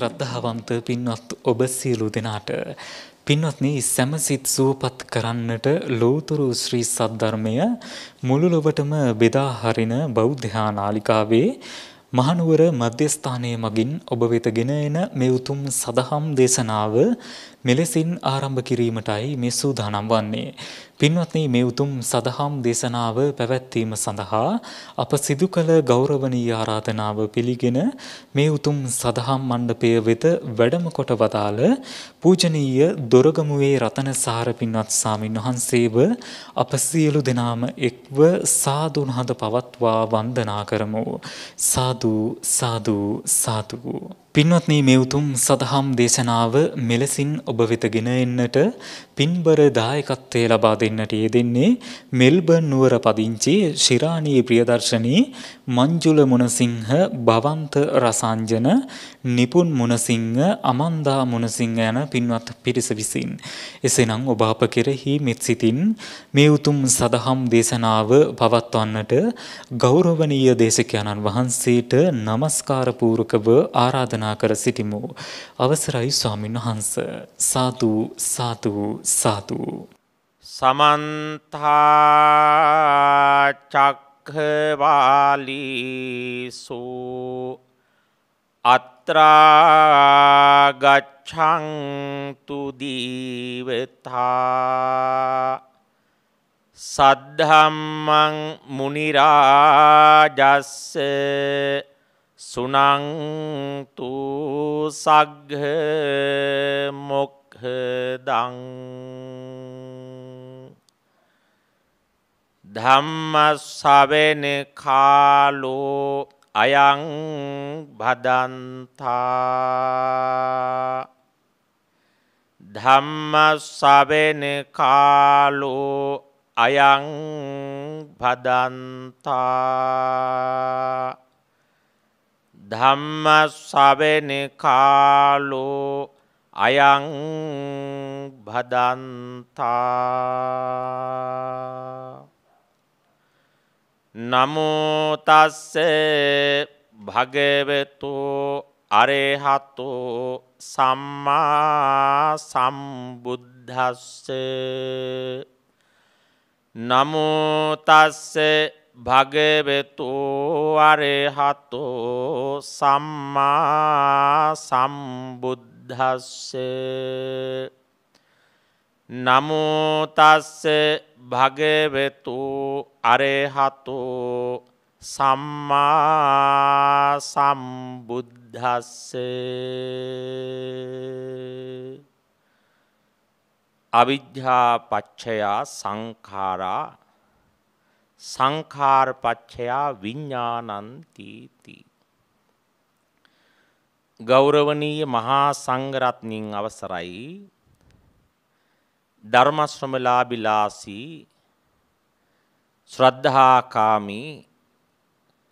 ශ්‍රද්ධාවන්ත පින්වත් ඔබ සියලු දෙනාට පින්වත්නි සැමසිත් සූපත් කරන්නට ලෝතුරු ශ්‍රී සද්ධර්මය මුළු ලොවටම බෙදා හරින බෞද්ධානාලිකාවේ මහනුවර මධ්‍යස්ථානයේ මගින් ඔබ වෙතගෙන එන මේ උතුම් සදහම් දේශනාව මෙලෙසින් ආරම්භ කිරීමටයි මේ සූදානම් වන්නේ. පින්වත්නි මේ උතුම් සදහම් දේශනාව පැවැත්වීම සඳහා අප සිදු කළ ගෞරවනීය ආරාධනාව පිළිගෙන මේ උතුම් සදහම් මණ්ඩපය වෙත වැඩම කොට වදාළ පූජනීය දොරගමුවේ රතනසාර පින්වත් ස්වාමින් වහන්සේව අප සියලු දෙනාම එක්ව සාදු නහඳ පවත්වා වන්දනා කරමු. සාදු සාදු සාදු පින්වත්නි මේ උතුම් සදහම් දේශනාව මෙලසින් ඔබ වෙතගෙන එන්නට පින්බර දායකත්වයේ ලබා දෙන්නට යෙදෙන්නේ මෙල්බන් නුවර පදිංචි ශිරාණී ප්‍රියදර්ශනී මංජුල මුණසිංහ භවන්ත රසංජන නිපුන් මුණසිංහ අමන්දා මුණසිංහ යන පින්වත් පිරිස විසින් එසේනම් ඔබ අප කෙරෙහි මෙත් සිතින් මේ උතුම් සදහම් දේශනාව පවත්වන්නට ගෞරවනීය දේශකයන්න් වහන්සේට নমස්කාර පූර්වකව ආරාධනා කර සිටිමු අවසරයි ස්වාමින් වහන්ස සාදු සාදු සාදු සමන්තා චක් භික්හවාලිසු අත්‍රාගච්චංතුදීවෙතා සද්ධම්මං මුනිරාජස්ස සුනංතු සග්හ මොක්හදං ධම්මස්සවෙන කාලෝ අයං භදන්තා ධම්මස්සවෙන කාලෝ අයං භදන්තා ධම්මස්සවෙන කාලෝ අයං භදන්තා නමුතස්ස භගවෙතු අරේහතු සම්මා සම්බුද්ධස්ස නමුතස්ස භගවෙතු අරේහතු සම්මා සම්බුද්ධස්සේ නමුතස්ස භගවෙතු අරහතු සම්මා සම්බුද්ධස්ස අවිද්‍යාපච්චයා සංකාරා සංකාර්පච්චයා විඤ්ඥානන්තීති. ගෞරවනීය මහා සංගරත්නින් අවසරයි ධර්මශ්‍රමලාබිලාසී ශ්‍රද්ධාකාමී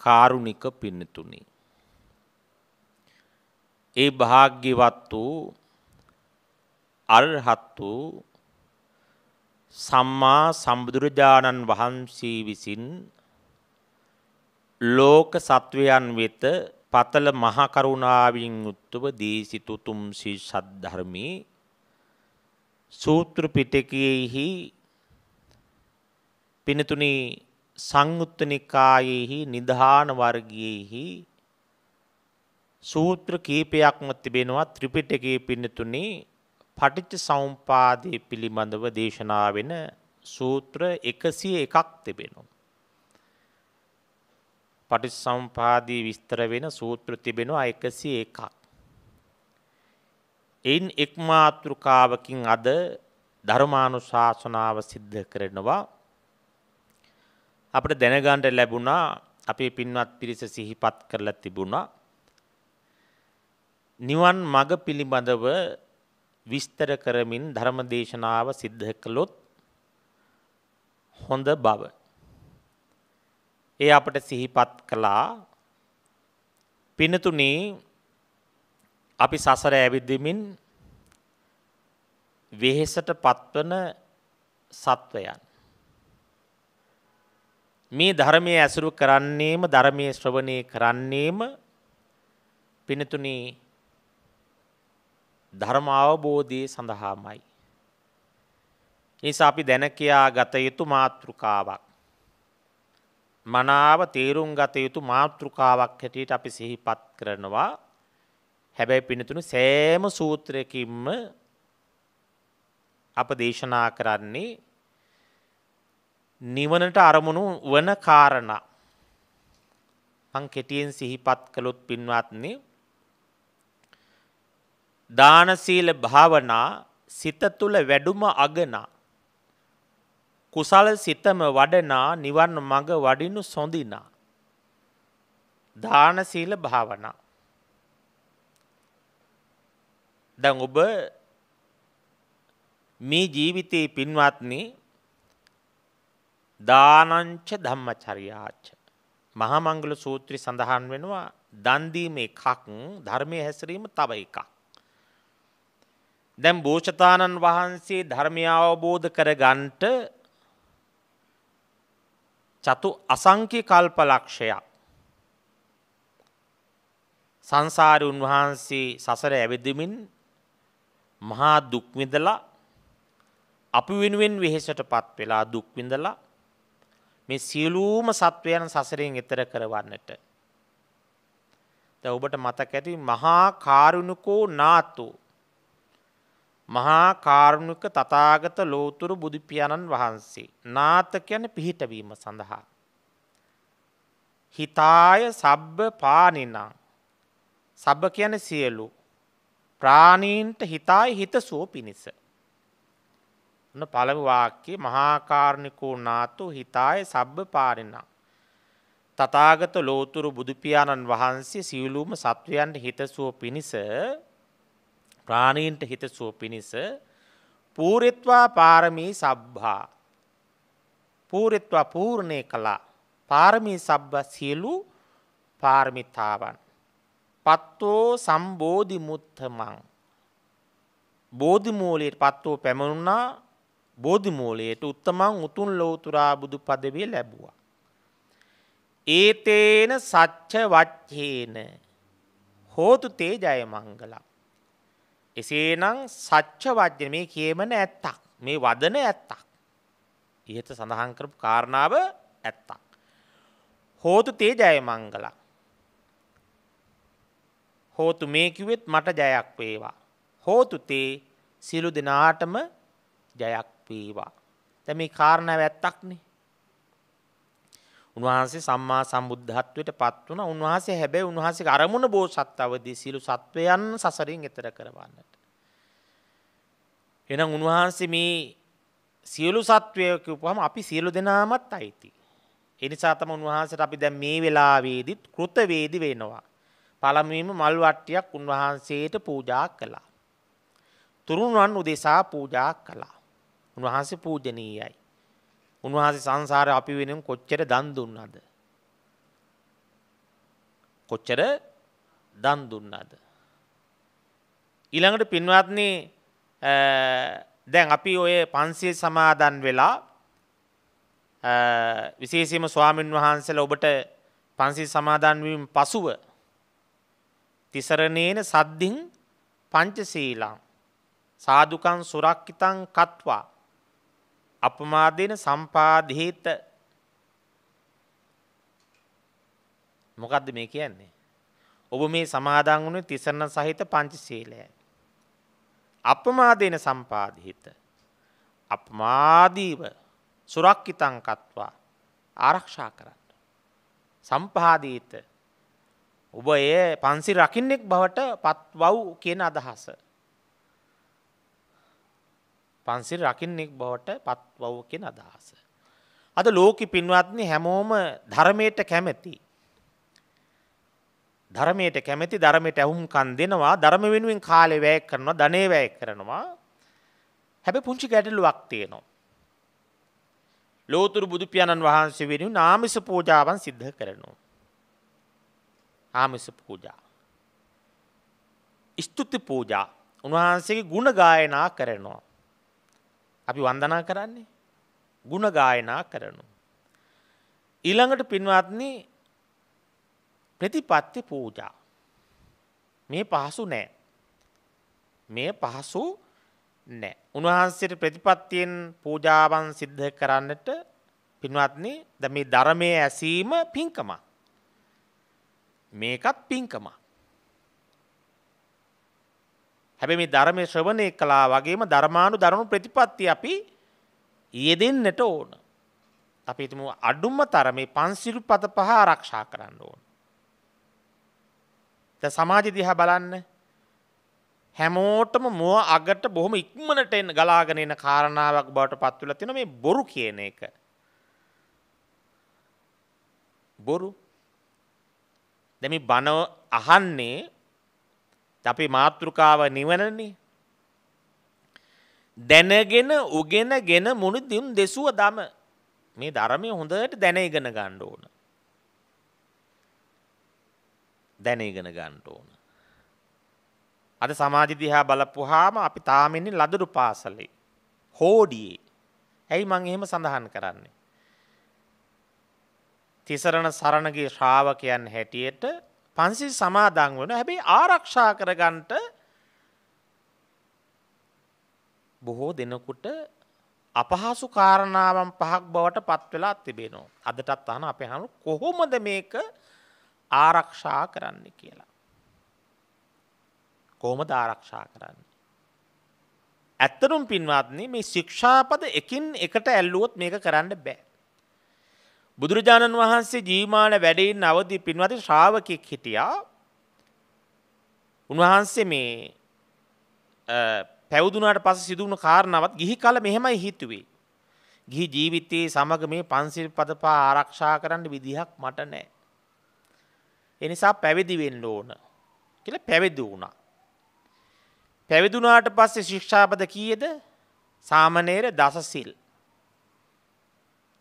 කාරුණික පින්නතුනි. ඒ භාග්‍යවත් වූ අරහත් වූ සම්මා සම්බුදුරජාණන් වහන්සේ විසින් ලෝක සත්වයන් වෙත පතල මහා කරුණාවෙන් යුක්තව දීසිත උතුම් සී සද්ධර්මී සූත්‍ර පිටකයෙහි පිනතුනි සංයුත්ත නිකායෙහි නිධාන වර්ගයෙහි සූත්‍ර කීපයක්ම තිබෙනවා ත්‍රිපිටකයේ පින්නතුනි පටිච්ච සමුප්පාදයේ පිළිබඳව දේශනා වෙන සූත්‍ර 101ක් තිබෙනවා. පටිච්ච සමුපාදී විස්තර වෙන සූත්‍ර තිබෙනවා 101ක්. එයින් එක් මාතෘකාවකින් අද ධර්මානු ශාසනාව සිද්ධ කරනවා. අපට දැනගණ්ඩ ලැබුණා අපේ පින්වත් පිරිස සිහිපත් කරලා තිබුණා. නිවන් මඟ පිළිබඳව විස්තර කරමින් ධර්මදේශනාව සිද්ධ කළොත් හොඳ බව. ඒ අපට සිහිපත් කළා පිනතුනේ අපි සසර ඇවිද්දමින් වෙහෙසට පත්වන සත්වයන්. මේ ධර්මය ඇසුරු කරන්නේම ධර්මය ශ්‍රවණය කරන්නේම පිනතුනේ ධර්ම අවබෝධය සඳහාමයි. නිසා අපි දැනකයා ගත යුතු මාතෘකාවක්. මනාව තේරුම් ගත යුතු මාතෘකාවක් හැටියට අපි සිහිපත් කරනවා හැබැයි පිනතුන සෑම සූත්‍රයකින්ම අප දේශනා කරන්නේ නිවනට අරමුණු වන කාරණ මං කෙටියෙන් සිහිපත් කළොත් පින්වත්නි දාන සීල භාවනා සිත තුල වැඩුම අගනා කුසල සිතම වඩනා නිවන් මඟ වඩිනු සොඳිනා දාන සීල භාවනා දැන් ඔබ මේ ජීවිතේ පින්වත්නි දානංච ධම්මචර්යාච මහා මංගල සූත්‍රය සඳහන් වෙනවා දන් දීම එකක් ධර්මයේ හැසිරීම තව එකක් දැන් භෝෂතාණන් වහන්සේ ධර්මය අවබෝධ කරගන්නට චතු අසංඛ්‍ය කල්පලක්ෂයක් සංසාරේ උන්වහන්සේ සසර ඇවිදමින් මහා දුක්විඳලා අපි වෙනුවෙන් වෙහෙසට පත් වෙලා දුක්විඳලා මේ සියලූම සත්වයන් සසරෙන් එතර කරවන්නට. ද ඔබට මතක ඇති මහා කාරුණුකෝ නාතෝ. මහා කාරුණුක තතාගත ලෝතුරු බුදුපියාණන් වහන්සේ. නාත කියන පිහිටවීම සඳහා. හිතාය සබ්බ පානිනම්. සබ කියන සියලු ප්‍රාණීන්ට හිතායි හිත සුව පිණිස. පළමුවාක්කේ මහාකාරණිකෝ නාතු හිතාය සබ්බ පාරෙනා. තතාගත ලෝතුරු බුදුපියාණන් වහන්සේ සියලූම සත්වයන්ට හිතසුව පිණිස ප්‍රාණීන්ට හිතසුව පිණිස පූරෙත්වා පාරමී සබ්හා පූරෙත්වා පූර්ණය කලා පාරමී සබ්බ සියලු පාර්මිතාවන් පත්තෝ සම්බෝධි මුත්තමං. බෝධිමූලයට පත්වෝ පැමණුනා බෝධිමූලයට උත්තමං උතුන් ලෝතුරා බුදු පදවිය ලැබුවා. ඒතේන සච්ච වච්චේන හෝතු තේ ජය මංගලම්. එසේනම් සච්ච වජ්‍ය මේ කියමන ඇත්තක් මේ වදන ඇත්තක්. ඉහත සඳහන් කරපු කාරණාව ඇත්තක්. හෝතු තේ ජය මංගලක්. හෝතු මේ කිව්වෙත් මට ජයක් වේවා. හෝතු තේ සිළු දෙනාටම ජයක් වේවා. දැන් මේ කාරණාව ඇත්තක්නේ. උන්වහන්සේ සම්මා සම්බුද්ධත්වයට පත් වුණා. උන්වහන්සේ හැබැයි උන්වහන්සේගේ අරමුණ බෝසත් අවදී සිළු සත්වයන් සසරින් එතර කරවන්නට. එහෙනම් උන්වහන්සේ මේ සියලු සත්වයෝ කියපුවාම අපි සියලු දෙනාමත් අයිති. ඒ නිසා තමයි උන්වහන්සේට අපි දැන් මේ වෙලාවේදීත් කෘතවේදී වෙනවා. පළමුවීම මල් වට්ටියක් උන්වහන්සේට පූජා කළා. තුරුණුවන් උදෙසා පූජා කළා. උන්වහන්සේ පූජනීයයි. උන්වහන්සේ සංසාරය අපි වෙනුවෙන් කොච්චර දන් දුන්නද? කොච්චර දන් දුන්නද? ඊළඟට පින්වත්නි දැන් අපි ඔය පන්සිල් සමාදන් වෙලා විශේෂයෙන්ම ස්වාමින් වහන්සේලා ඔබට පන්සිල් සමාදන් වීම පසුව තිසරණේන සද්ධින් පංචසීලං සාදුකං සුරක්කිතං කත්වා අපමාදන සම්පාධීත මොකක්ද මේ කියන්නේ. ඔබ මේ සමාදන් වුණේ තිසරණ සහිත පංචසීලය. අපමාදන සම්පාධීත අපමාදීව සුරක්කිතං කත්වා ආරක්ෂා කරන්න. සම්පාධීත ඔබ ඒ පන්සි රකින්නෙක් බවට පත්වව් කියන අදහස. පන්සිල් රකින්නෙක් බවට පත්වව් කියන අදහස. අද ලෝකෙ පින්වත්නි හැමෝම ධර්මයට කැමැති. ධර්මයට කැමැති ධර්මයට ඇහුම්කන් දෙනවා ධර්ම වෙනුවෙන් කාලේ වැය කරනවා ධනෙ වැය කරනවා. හැබැයි පුංචි ගැටලුවක් තියෙනවා. ලෝතුරු බුදු පියාණන් වහන්සේ වෙනුවෙන් ආමිස පූජාවන් සිද්ධ කරනවා. ආමිස පූජා. ස්තුති පූජා උන්වහන්සේගේ ගුණ ගායනා කරනවා. අපි වන්දනා කරන්නේ ගුණ ගායනා කරනු. ඊළඟට පින්වත්න ප්‍රතිපත්ති පූජා මේ පහසු නෑ මේ පහසු නෑ උන්වහන්සේට ප්‍රතිපත්තියෙන් පූජාවන් සිද්ධ කරන්නට පින්වත්න ද මේ ධර්මය ඇසීම පින්කමක් මේකත් පින්කම. හැබැ මේ ධර්මය ශ්‍රවණය කලා වගේම ධර්මාණු දරුණු ප්‍රතිපත්ති අපි යෙදෙන්න්නට ඕන. අපි තුම අඩුම්ම තර මේ පන්සිරු පත පහ ආරක්ෂා කරන්න ඕන. ද සමාජ දිහා බලන්න හැමෝටම මුව අගට බොහොම ඉක්මනට එන්න ගලාගෙන එන කාරණාවක් බවට පත්තුල තින මේ බොරු කියන එක. බොරු දැන් මේ බණ අහන්නේ අපි මාත්‍රිකාව නිවනනේ. දැනගෙන උගෙනගෙන මුනිදුම් දෙසුව දම මේ ධර්මයේ හොඳට දැන ඉගෙන ගන්න ඕන. දැන ඉගෙන ගන්න ඕන. අද සමාජ දිහා බලපුවාම අපි තාම ඉන්නේ ලදරු පාසලේ. හෝඩියේ. ඇයි මං එහෙම සඳහන් කරන්නේ? තිසරණ සරණගේ ශ්‍රාවකයන් හැටියට පන්සි සමාදං වන හැබැයි ආරක්ෂා කරගන්ට බොහෝ දෙනකුට අපහසු කාරණාවන් පහක් බවට පත්වෙලා තිබෙනවා. අදටත් අහන අප හනු කොහොමද මේක ආරක්ෂා කරන්න කියලා. කෝමද ආරක්ෂා කරන්න. ඇත්තරුම් පින්වාත්න මේ ශික්ෂාපද එකින් එකට ඇල්ලුවොත් මේක කරන්න බෑ. බුදුරජාණන් වහන්සේ ජීමාන වැඩයින් අවදි පින්වති ශ්‍රාවකෙක් හිටියා. උන්වහන්සේ මේ පැවදුනාට පස සිදුවුණු කාරණාවත් ගිහි කල මෙහෙමයි හිතුවේ. ගිහි ජීවිතයේ සමග මේ පන්සිල් පද පා ආරක්ෂා කරන්න විදිහක් මට නෑ. එනිසා පැවිදි වෙන්න ඕන කියලා පැවිදි වුණා. පැවිදුනාට පස්සේ ශික්ෂාපද කීයද? සාමනීර දසසිල්.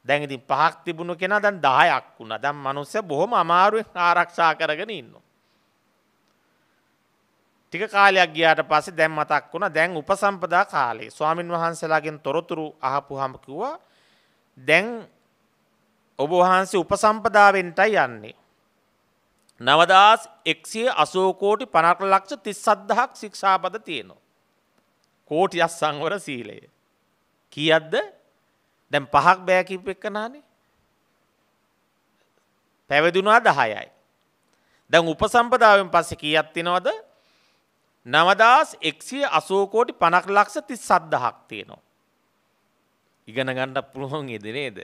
දැන් ඉතින් පහක් තිබුණු කෙනා දැන් 10ක් වුණා. දැන් මිනිස්සු බොහොම අමාරුවෙන් ආරක්ෂා කරගෙන ඉන්නවා. ටික කාලයක් ගියාට පස්සේ දැන් මතක් වුණා දැන් උපසම්පදා කාලේ ස්වාමින් වහන්සේලාගෙන් තොරතුරු අහපුවාම කිව්වා දැන් ඔබ වහන්සේ උපසම්පදාවෙන්ටයි යන්නේ. 9180 කෝටි 50 ලක්ෂ 37000ක් ශික්ෂාපද තියෙනවා. කෝටියක් සංවර සීලය. කීයක්ද? දැන් පහක් බෑ කිව්ව එකනානේ. පැවිදුණා 10යි. දැන් උපසම්පදාවෙන් පස්සේ කීයක් තියෙනවද? 9180 කෝටි 50 ලක්ෂ 37000ක් තියෙනවා. ඉගෙන ගන්න පුළුවන් ඉද නේද?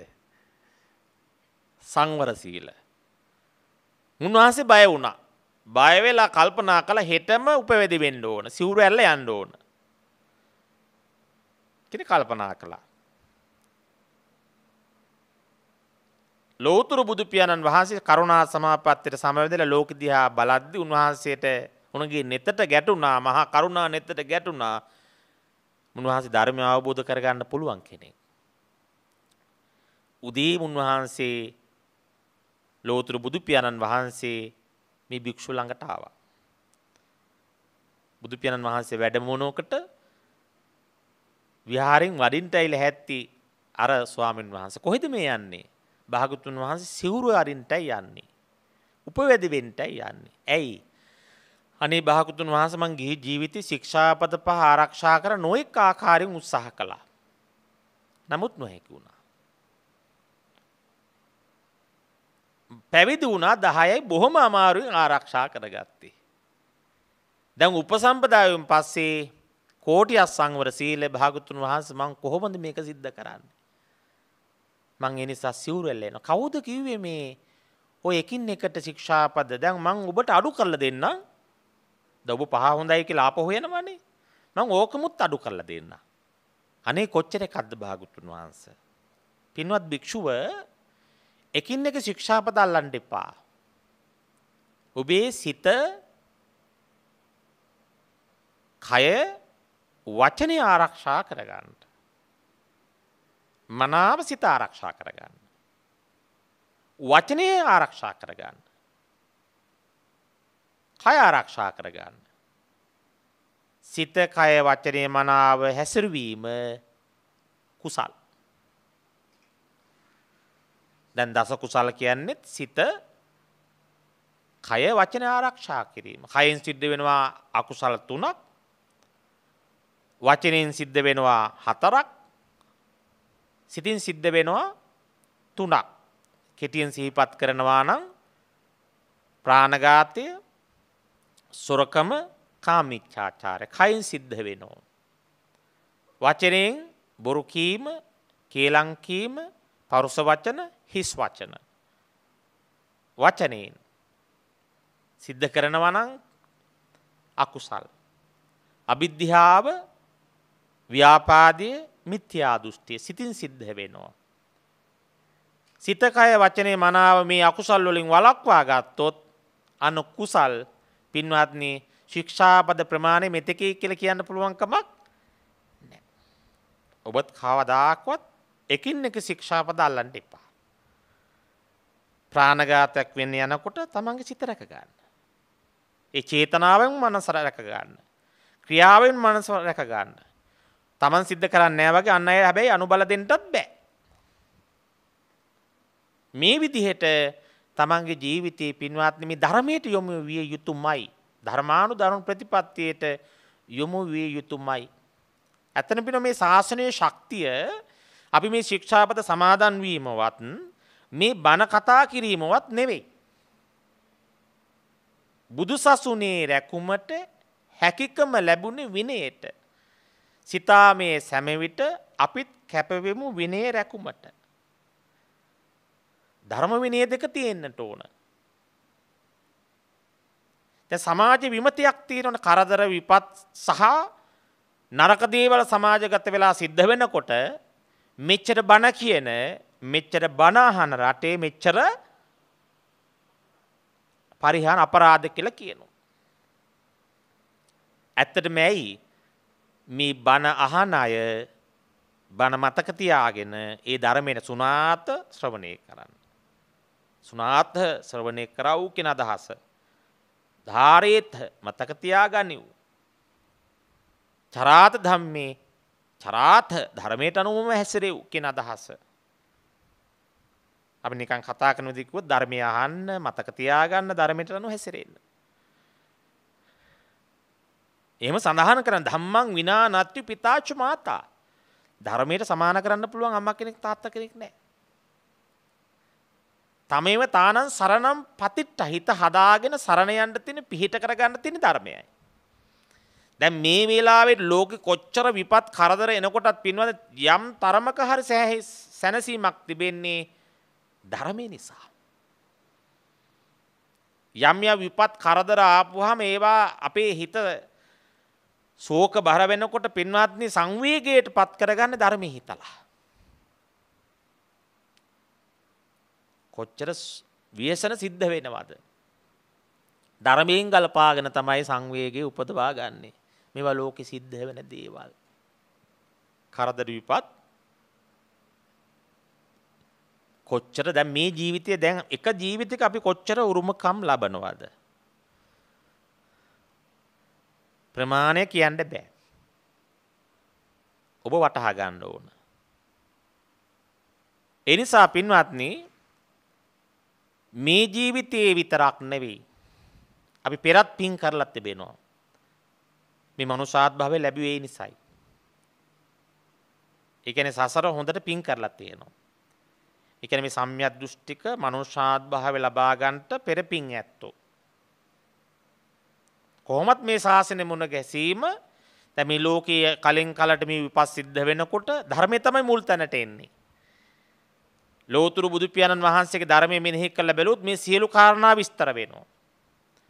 සංවර සීල. උන්වහන්සේ බය වුණා. බය වෙලා කල්පනා කළා හෙටම උපවැදි වෙන්න ඕන. සිවුරු ඇල්ල යන්න ඕන. කියලා කල්පනා කළා. ලෝතුරු බුදුපියාණන් වහන්සේ කරුණා සමාපත්තියට සමවැදලා ලෝක දිහා බලද්දි උන්වහන්සේට උණගේ නෙතට ගැටුණා මහා කරුණා නෙතට ගැටුණා උන්වහන්සේ ධර්මය අවබෝධ කරගන්න පුළුවන් කෙනෙක්. උදේ උන්වහන්සේ ලෝතුරු බුදුපියාණන් වහන්සේ මේ භික්ෂු ළඟට ආවා. බුදුපියාණන් වහන්සේ වැඩමුණුවකට විහාරෙන් වඩින්ටයිල හැත්ති අර ස්වාමීන් වහන්සේ කොහෙද මේ යන්නේ? භාගතුන් වහන්සේ සිවුරු අරින්ටයි යන්නේ. උපවැදිවෙන්ටයි යන්නේ. ඇයි? අනේ භාගතුන් වහන්සේ මං ගිහි ජීවිතේ ශික්ෂාපද පහ ආරක්ෂා කර නොඑක් ආකාරයෙන් උත්සාහ කළා. නමුත් නොහැකි වුණා. පැවිදි වුණා 10යි බොහොම අමාරුවෙන් ආරක්ෂා කරගත්තේ. දැන් උපසම්පදායෙන් පස්සේ කෝටි අසංවර සීලය භාගතුන් වහන්සේ මං කොහොමද මේක සිද්ධ කරන්නේ? මං ඒ නිසා සිවුරු වෙලා යනවා. කවුද කිව්වේ මේ ඔය එකින් එකට ශික්ෂාපද දැන් මං ඔබට අඩු කරලා දෙන්නම්. ද ඔබ පහ හොඳයි කියලා ආපහු එනවනේ. මං ඕකමුත් අඩු කරලා දෙන්නම්. අනේ කොච්චර එකක්ද භාගතුන් වහන්සේ. පින්වත් භික්ෂුව එකින් එක ශික්ෂාපද අල්ලන්න එපා. ඔබේ සිත කය වචනය ආරක්ෂා කරගන්න. මනාව සිත ආරක්ෂා කරගන්න. වචනය ආරක්ෂා කරගන්න. කය ආරක්ෂා කරගන්න. සිත කය වචනය මනාව හැසිරවීම කුසල්. දැන් දස කුසල කියන්නෙත් සිත කය වචන ආරක්ෂා කිරීම. කයෙන් සිද්ධ වෙනවා අකුසල තුනක් වචනයෙන් සිද්ධ වෙනවා හතරක් සිතින් සිද්ධ වෙනවා තුනක්. කෙටියෙන් සිහිපත් කරනවා නම් ප්‍රාණඝාතය, සොරකම, කාමීච්ඡාචාරය. කයින් සිද්ධ වෙනවා. වචනයෙන් බොරු කීම, කේලම් කීම, පරුස වචන, හිස් වචන. වචනයෙන් සිද්ධ කරනවා නම් අකුසල්. අවිද්‍යාව, ව්‍යාපාදයේ මිත්‍යා දෘෂ්ටිය සිතින් සිද්ධ වෙනවා. සිතකය වචනේ මනාව මේ අකුසල් වලින් වලක්වා ගත්තොත් අනු කුසල් පින්වත්න්නේ ශික්ෂාපද ප්‍රමාණය මෙතකේ කියල කියන්න පුළුවන්කමක් ඔබත් කවදාක්වත් එකින් එක ශික්ෂාපද අල්ලන්ට එපා. ප්‍රාණගාතයක් වෙන්න යනකොට තමන්ගේ සිත රැක ගන්න. ඒ චේතනාවෙන් මනසර රැක ගන්න. ක්‍රියාවෙන් මනස රැක ගන්න. තමන් සිද්ධ කරන්නේ වගේ අන්න අය හැබැයි අනුබල දෙන්නත් බෑ. මේ විදිහට තමන්ගේ ජීවිතයේ පින්වත්නි මේ ධර්මයට යොමු විය යුතුමයි. ධර්මානු දරුණු ප්‍රතිපත්තියට යොමු විය යුතුමයි. ඇතන පින මේ ශාසනය ශක්තිය අපි මේ ශික්ෂාපද සමාදන්වීමවත් මේ බණ කතා කිරීමවත් නෙවෙයි. බුදු සසුනේ රැකුමට හැකිකම ලැබුණේ විනයට. සිතා මේ සැමවිට අපිත් කැපවෙමු විනේ රැකුමට. ධර්ම විනේ දෙක තියෙන්න්නට ඕන. සමාජ විමතියක් තියෙනවන කරදර විපත් සහ නරකදේවල සමාජගත වෙලා සිද්ධ වෙනකොට මෙච්චර බණ කියන මෙච්චර බනාහන රටේ මෙච්චර පරිහාන අපරාධ කියලා කියනු. ඇත්තට මැයි මේ බණ අහන අය බණ මතක තියාගෙන ඒ ධර්මයට සුනාත ශ්‍රවණය කරන්න. සුනාත ශ්‍රවණය කරව් කෙන අදහස. ධාරේත් මතක තියාගනිව්. චරාත ධම්මේ චරාත ධර්මයට අනුවම හැසිරෙව් කෙන අදහස. අපි නිකන් කතා කරන දිකුව ධර්මය අහන්න මතක තියාගන්න ධර්මයට අනුව හැසිරෙන්න. එහෙම සඳහන කරන්න ධම්මං විනා නත්ති පිතාචු මාතා. ධර්මයට සමාන කරන්න පුළුවන් අම්මා කෙනෙක් තාත්තා කෙනෙක් නැහැ. තමේව තානන් සරණම් පතිට්ට හිත හදාගෙන සරණ යන්න තියෙන පිහිට කරගන්න තියෙන ධර්මයයි. දැන් මේ වෙලාවේ ලෝකෙ කොච්චර විපත් කරදර එනකොටත් පින්වද යම් තරමක හරි සෑහි සැනසීමක් තිබෙන්නේ ධර්මය නිසා. යම් යම් විපත් කරදර ආපුවාම ඒවා අපේ හිත සෝක බර වෙනකොට පින්වත්නි සංවේගයට පත් කරගන්න ධර්මය හිතලා. කොච්චර ව්‍යසන සිද්ධ වෙනවද. ධර්මයෙන් ගලපාගෙන තමයි සංවේගේ උපදවා ගන්නේ. මෙවා ලෝකෙ සිද්ධ වෙන දේවල්. කරදර විපත් කොච්චර දැන් මේ ජීවිතය දැන් එක ජීවිතයක අපි කොච්චර උරුමකම් ලබනවද? ප්‍රමාණය කියන්න බෑ. ඔබ වටහා ගන්න ඕන. එනිසා පින්වත්නි මේ ජීවිතයේ විතරක් නෙවෙයි. අපි පෙරත් පින් කරලා තිබෙනවා. මේ මනුෂ්‍යාත් භාවය ලැබුවේ නිසායි. ඒ කියන්නේ සසර හොඳට පින් කරලා තියෙනවා. ඒ කියන්නේ මේ සම්‍යක් දෘෂ්ටික මනුෂ්‍යාත් භාවය ලබා ගන්නට පෙර පින් ඇත්තෝ. කොහොමත් මේ ශාසනය මුණ ගැසීම දැ මේ ලෝකයේ කලින් කලට මේ විපස් සිද්ධ වෙනකොට ධර්මය තමයි මුල් තැනට එන්නේ. ලෝතුරු බුදුපියණන් වහන්සේ ධර්මය මෙනෙහි කළ බැලුත් මේ සියලු කාරණා විස්තර වෙනවා.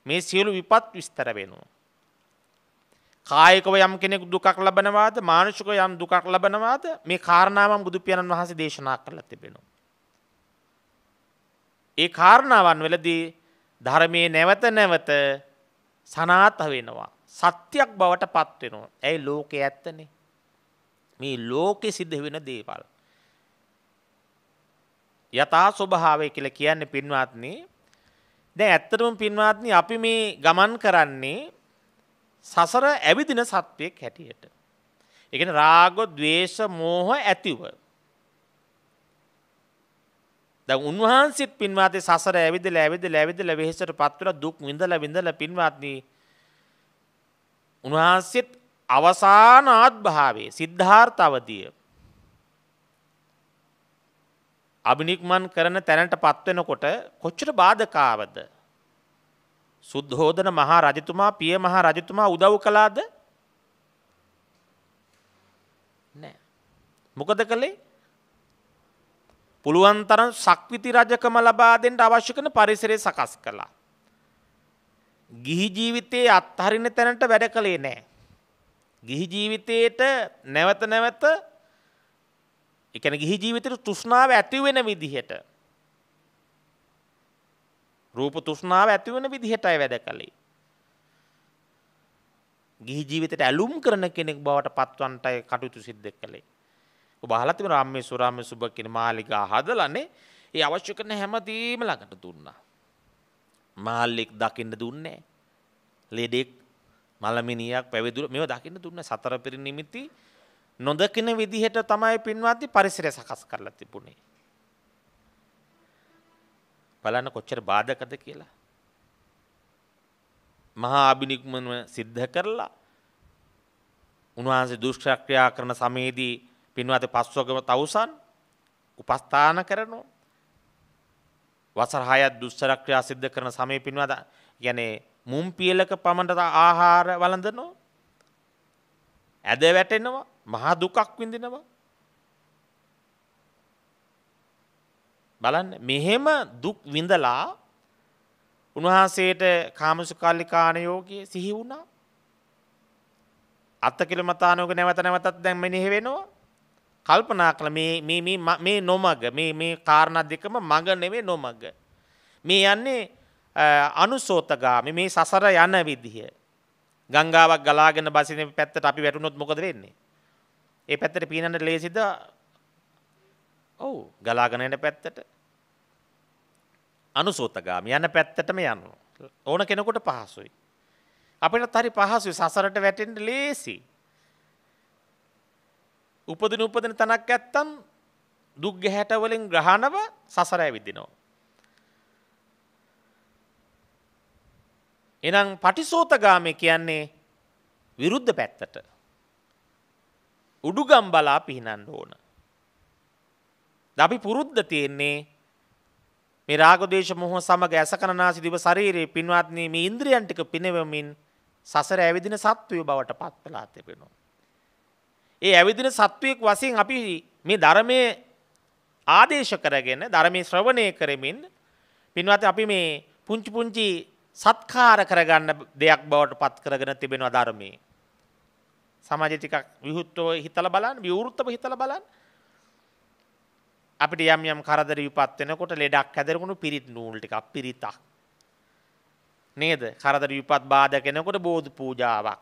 මේ සියලු විපත් විස්තර වෙනවා. කායකව යම් කෙනෙක් දුකක් ලබනවාද මානුෂික යම් දුකක් ලබනවාද මේ කාරණාවම් බුදුපියණන් වහන්සේ දේශනා කරලා තිබෙනවා. ඒ කාරණාවන් වලදී ධර්මයේ නැවත නැවත සනාත වෙනවා. සත්‍යයක් බවට පත්වෙනවා. ඇයි ලෝකේ ඇත්තනේ. මේ ලෝකෙ සිද්ධ වෙන දේවල්. යථා ස්වභාවය කියලා කියන්නේ පින්වත්නි දැන් ඇත්තටම පින්වත්නි අපි මේ ගමන් කරන්නේ සසර ඇවිදින සත්වයක් හැටියට. ඒ කියන්නේ රාග, ద్వේෂ, මෝහ ඇතිව. දැ උන්වහන්සිත් පින්වාතේ සසර ඇවිද ලැවිද ලැවිදල වෙහෙසට පත්වර දුක් විඳල විඳල පින්වාත්නී උන්වහන්සෙත් අවසාන ආත්භාවේ සිද්ධාර්ථවතිය අභිනික්මන් කරන තැනට පත්වෙනකොට කොච්චට බාධකාවද සුද්ධෝදන මහා රජතුමා පිය මහා රජතුමා උදව් කලාද නෑ මොකද කළේ පුළුවන් තරම් ශක්විති රජකම ලබා දෙන්න අවශ්‍ය කරන පරිසරය සකස් කළා. ගිහි ජීවිතයේ අත්හරින තැනට වැඩ කළේ නෑ. ගිහි ජීවිතයට නැවත නැවත එකන ගිහි ජීවිතයට තෘෂ්ණාව ඇතිවෙන විදිහට. රූප තෘෂ්ණාව ඇතිවෙන විදිහටයි වැඩ කළේ. ගිහි ජීවිතයට ඇලුම් කරන කෙනෙක් බවට පත්වන්ටයි කටයුතු සිද්ධ කළේ. බහලතිම රාම්‍ය සුරාම සුභ කියන මාලිකා හදලනේ ඒ අවශ්‍ය කරන හැමදේම ළඟට දුන්නා. මාල්ලෙක් දකින්න දුන්නේ ලෙඩෙක් මලමිනියක් පැවිදුර මේව දකින්න දුන්න සතර පිරි නිමිති නොදකින විදිහට තමයි පින්වත්ති පරිසරය සකස් කරලා තිබුණේ. බලන්න කොච්චර බාධකද කියලා. මහා අභිනික්මන සිද්ධ කරලා උන්වහන්සේ දුෂ්ක්‍රක්‍රියා කරන සමයේදී පින්වත පස්වගම තවුසන් උපස්ථාන කරනවා. වසර හයත් දුස්සරක්‍රියා සිද්ධ කරන සමය පින්වද ගැනේ මුම් පියලක පමණට ආහාර වලඳනෝ. ඇද වැටෙනවා මහා දුකක් විඳිනවා. බලන්න මෙහෙම දුක් විඳලා උන්වහන්සේට කාමසුකල්ලිකානයෝගේ සිහි වුණා අත්තකිල මතානෝක නැවත නැවතත් දැන් මෙනෙහි වෙනවා කල්පනා කළ මේ නොමග මේ කාරණත් දෙකම මඟ නෙවේ නොමග. මේ යන්නේ අනුසෝතගාමි මේ සසර යන විදිහ. ගංගාවක් ගලාගෙන බසින පැත්තට අපි වැටුණොත් මොකද වෙන්නේ. ඒ පැත්තට පීනට ලේසිද ඔවු ගලාගනයට පැත්තට අනුසෝතගාම යන පැත්තටම යනු. ඕන කෙනකොට පහසුයි. අපිට තරි පහසුයි සසරට වැටෙන්ට ලේසි. උපදින උපදින තනක් ඇත්තම් දුක් ගැහැටවලින් ග්‍රහණව සසර ඇවිදිනවා. එනම් පටිසෝතගාමී කියන්නේ විරුද්ධ පැත්තට. උඩුගම් බලා පිහිනන්න ඕන. අපි පුරුද්ධ තියෙන්නේ මේ රාගදේශ මොහ සමග ඇසකරනාසි දිව ශරීරයේ පින්වත්නී මේ ඉන්ද්‍රියන් ටික පිනවමින් සසර ඇවිදින සත්වය බවට පත් වෙලා තිබෙනවා. ඒ ඇවිදින සත්වයෙක් වශයෙන් අපි මේ ධර්මයේ ආදේශ කරගෙන ධර්මයේ ශ්‍රවණය කරමින් පින්වත් අපි මේ පුංචි පුංචි සත්කාර කරගන්න දෙයක් බවට පත් කරගෙන තිබෙනවා ධර්මයේ. සමාජයේ ටිකක් විහුත්ව හිතලා බලන්න, විවෘතව හිතලා බලන්න. අපිට යම් යම් කරදර විපත් වෙනකොට ලෙඩක් හැදෙනකොට පිරිත් නූල් ටිකක් පිරිතක්. නේද? කරදර විපත් බාධා කෙනකොට බෝධි පූජාවක්.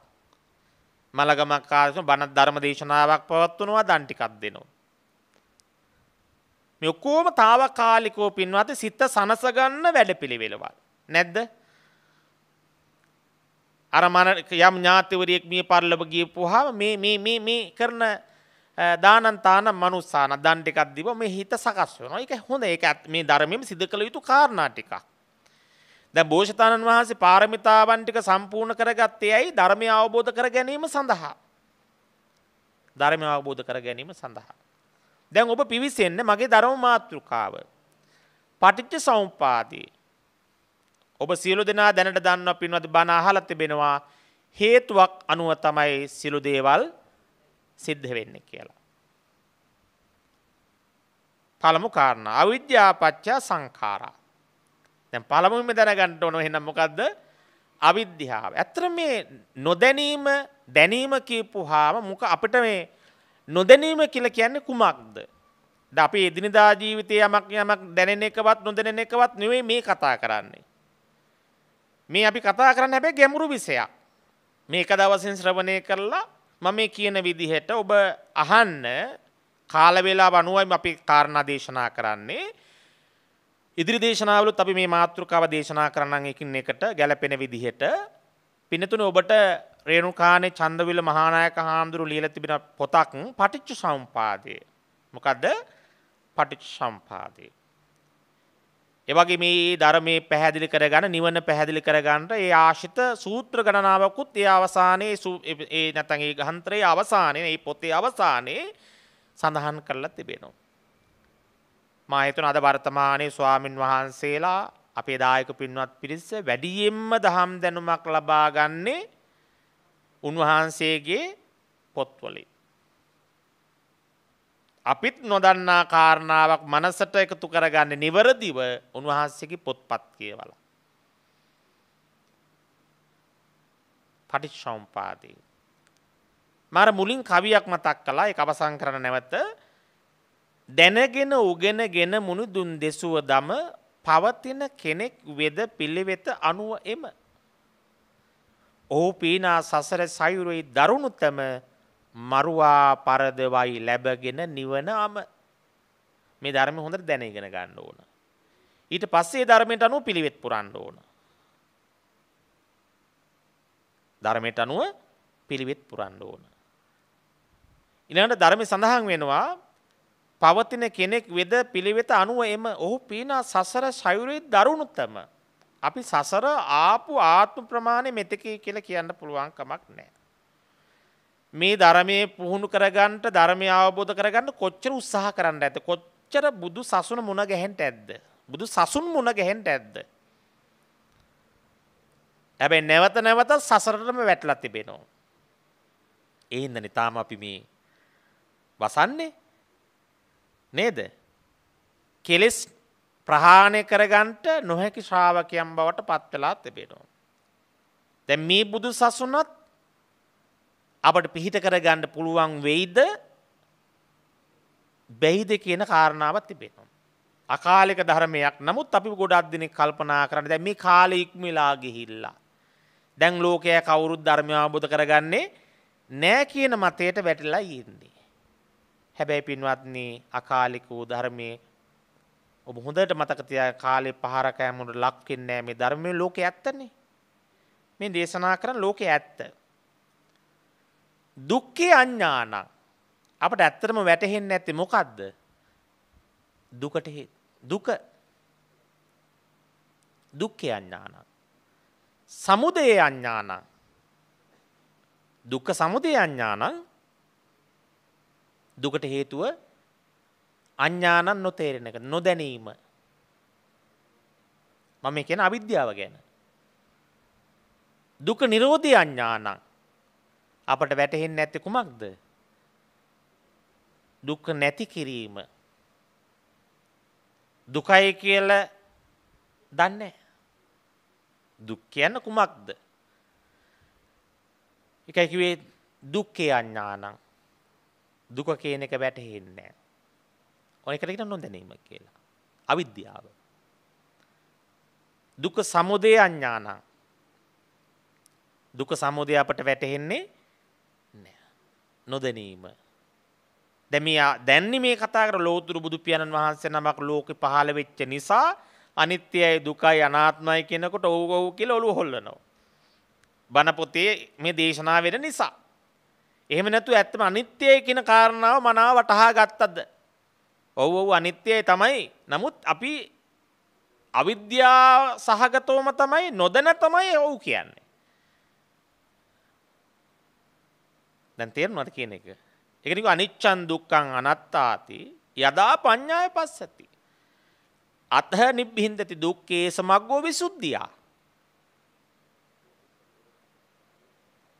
මළගමක් ආශම බණත් ධර්ම දේශනාවක් පවත්වනවා දන් ටිකක් දෙනවා. මේ ඔක්කොම తాවකාලිකව පින්වත් සිත සනසගන්න වැඩපිළිවෙළවල්. නැද්ද? අර මන යම් ඥාතිවරියෙක් මිය පරලොව ගියපුවාම මේ මේ මේ මේ කරන දානන්තාන මනුස්සාන දන් ටිකක් දීව මේ හිත සකස් වෙනවා. ඒක හොඳ. ඒක මේ ධර්මයෙන් සිදු කළ යුතු කාරණා ටිකක්. දැ භෝෂතාණන් වහන්සේ පාරමිතාවන් ටික සම්පූර්ණ කරගත්තේ ඇයි ධර්මය අවබෝධ කර ගැනීම සඳහා. ධර්මය අවබෝධ කර ගැනීම සඳහා. දැන් ඔබ පිවිසෙන්න මගේ ධර්ම මාතෘකාව. පටිච්ච සෞම්පාදී. ඔබ සියලු දෙනා දැනට දන්න පින්වත් බණ අහලා තිබෙනවා හේතුවක් අනුව තමයි සිළු දේවල් සිද්ධ වෙන්නේ කියලා. පළමු කාරණා අවිද්‍යාපච්චා සංඛාරා දැන් පළමුම දැනගන්නට ඕන එහෙනම් මොකද්ද? අවිද්‍යාව. ඇත්තට මේ නොදැනීම දැනීම කියපුවාම මොක අපිට මේ නොදැනීම කියලා කියන්නේ කුමක්ද? දැන් අපි එදිනදා ජීවිතයේ යමක් යමක් දැනෙන එකවත් නොදැනෙන එකවත් නෙවෙයි මේ කතා කරන්නේ. මේ අපි කතා කරන්න හැබැයි ගැඹුරු විෂයක්. මේක දවසින් ශ්‍රවණය කරලා මම මේ කියන විදිහට ඔබ අහන්න කාල වේලාව අනුවයි අපි කාරණා දේශනා කරන්නේ. ඉදිරි දේශනාවලුත් අපි මේ මාතෘකාව දේශනා කරන්න එකින් එකට ගැලපෙන විදිහට පිනතුන ඔබට රේණුකානේ චන්දවිල මහානායක හාමුදුරු ලියලා තිබෙන පොතක් පටිච්ච සම්පාදය. මොකද්ද? පටිච්ච සම්පාදය. ඒ වගේ මේ ධර්මයේ පැහැදිලි කරගන්න නිවන පැහැදිලි කරගන්න ඒ ආශිත සූත්‍ර ගණනාවකුත් ඒ අවසානයේ ඒ නැත්නම් ඒ ග්‍රන්ථයේ අවසානයේ මේ පොතේ අවසානයේ සඳහන් කරලා තිබෙනවා. මාහිතන අද වර්තමානය ස්වාමින් වහන්සේලා අපේ දායක පින්වත් පිරිස වැඩියෙන්ම දහම් දැනුමක් ලබාගන්නේ උන්වහන්සේගේ පොත්වලින්. අපිත් නොදන්නා කාරණාවක් මනසට එකතු කරගන්න නිවරදිව උන්වහන්සේකි පොත්පත් කියවල. පටිච්ෂවම්පාදී. මර මුලින් කවියක් මතක් කලා එක අවසං කරන නැවත දැනගෙන උගෙනගෙන මුණු දුන් දෙසුව දම පවතින කෙනෙක් වෙද පිළිවෙත අනුව එම. ඔහු පීනා සසර සයුරෙහි දරුණුතම මරුවා පරදවයි ලැබගෙන නිවන අම මේ ධර්ම හොඳට දැනගෙන ගන්න ඕන. ඊට පස්සේ ධර්මයට අනුව පිළිවෙත් පුරන්න ඕන. ධර්මයට අනුව පිළිවෙත් පුරන්න ඕන. ඊළඟට ධර්මයේ සඳහන් වෙනවා පවතින කෙනෙක් වෙද පිළිවෙත අනුව එම ඔහු පීනා සසර ශයුරයේ දරුණුත්තම. අපි සසර ආපු ආත්ම ප්‍රමාණය මෙතකී කියල කියන්න පුළුවන් කමක් නෑ. මේ ධරමය පුහුණු කරගන්නට ධර්මය අවබෝධ කරගන්න කොච්චර උත්සාහ කරන්න ඇත කොච්චර බුදු සසුන මුණ ගැහෙන්ට ඇද්ද. බුදු සසුන් මුණ ගැහෙන්ට ඇද්ද. හැබැයි නැවත නැවත සසරටම වැටලත් තිබෙනවා. ඒන්ද නිතාම අපි මේ වසන්නේ නේද? කෙලෙස් ප්‍රහාණය කරගන්නට නොහැකි ශ්‍රාවකයන් බවට පත් වෙලා තිබෙනවා. දැන් මේ බුදු සසුනත් අපට පිහිට කරගන්න පුළුවන් වෙයිද? බැයිද කියන කාරණාවක් තිබෙනවා. අකාලික ධර්මයක් නමුත් අපි ගොඩක් දෙනෙක් කල්පනා කරන්න දැන් මේ කාලෙ ඉක්මලා ගිහිල්ලා දැන් ලෝකය කවුරුත් ධර්මය අවබෝධ කරගන්නේ නෑ කියන මතයට වැටලා ඉන්නේ හැබැයි පින්වත්නි අකාලික වූ ධර්මයේ ඔබ හොඳට මතක තියාගන්න කාලේ පහර කෑමකට ලක් වෙන්නේ නැහැ මේ ධර්මයේ ලෝකේ ඇත්තනේ. මේ දේශනා කරන ලෝකේ ඇත්ත. දුක්ඛේ අඥානං අපට ඇත්තටම වැටහෙන්නේ නැත්තේ මොකද්ද? දුකට දුක දුක්ඛේ අඥානං සමුදය අඥානං දුක්ඛ සමුදය අඥානං දුකට හේතුව අඥ්ඥානන් නොතේරෙන එක නොදැනීම මම කියන අවිද්‍යාව ගැන. දුක නිරෝධය අඥ්ඥානං අපට වැටහෙන් නැති කුමක්ද. දුක නැති කිරීම දුකයි කියල දන්නේ දුක් කියන්න කුමක්ද එකයි කිවේ දුක්කේ අඥ්ඥානං දුක කියන එක වැටහෙන්නේ නැහැ. ඔය එකට කියන නොදැනීම කියලා. අවිද්‍යාව. දුක සමුදය අඥානං. දුක සමුදය අපට වැටහෙන්නේ නැහැ. නොදැනීම. දැන් මේ දැන් මේ කතා කර ලෝතුරු බුදු පියාණන් වහන්සේ නමක් ලෝකෙ පහළ වෙච්ච නිසා අනිත්‍යයි දුකයි අනාත්මයි කියනකොට ඔව් ඔව් කියලා ඔළුව හොල්ලනවා. බණ පොතේ මේ දේශනාව වෙන නිසා. එහෙම නැතු ඇත්තම අනිත්‍යය කියන කාරණාව මනාව වටහා ගත්තද. ඔව් ඔව් අනිත්‍යය තමයි නමුත් අපි අවිද්‍යා සහගතවම තමයි නොදැන තමයි ඔව් කියන්නේ. දැන් තේරුණාද කියන එක? ඒක නිකු අනිච්චං දුක්ඛං අනත්තාති යදා පඤ්ඤාය පස්සති. අතහ නිබ්බින්දති දුක්ඛේ සමග්ගෝ විසුද්ධියා.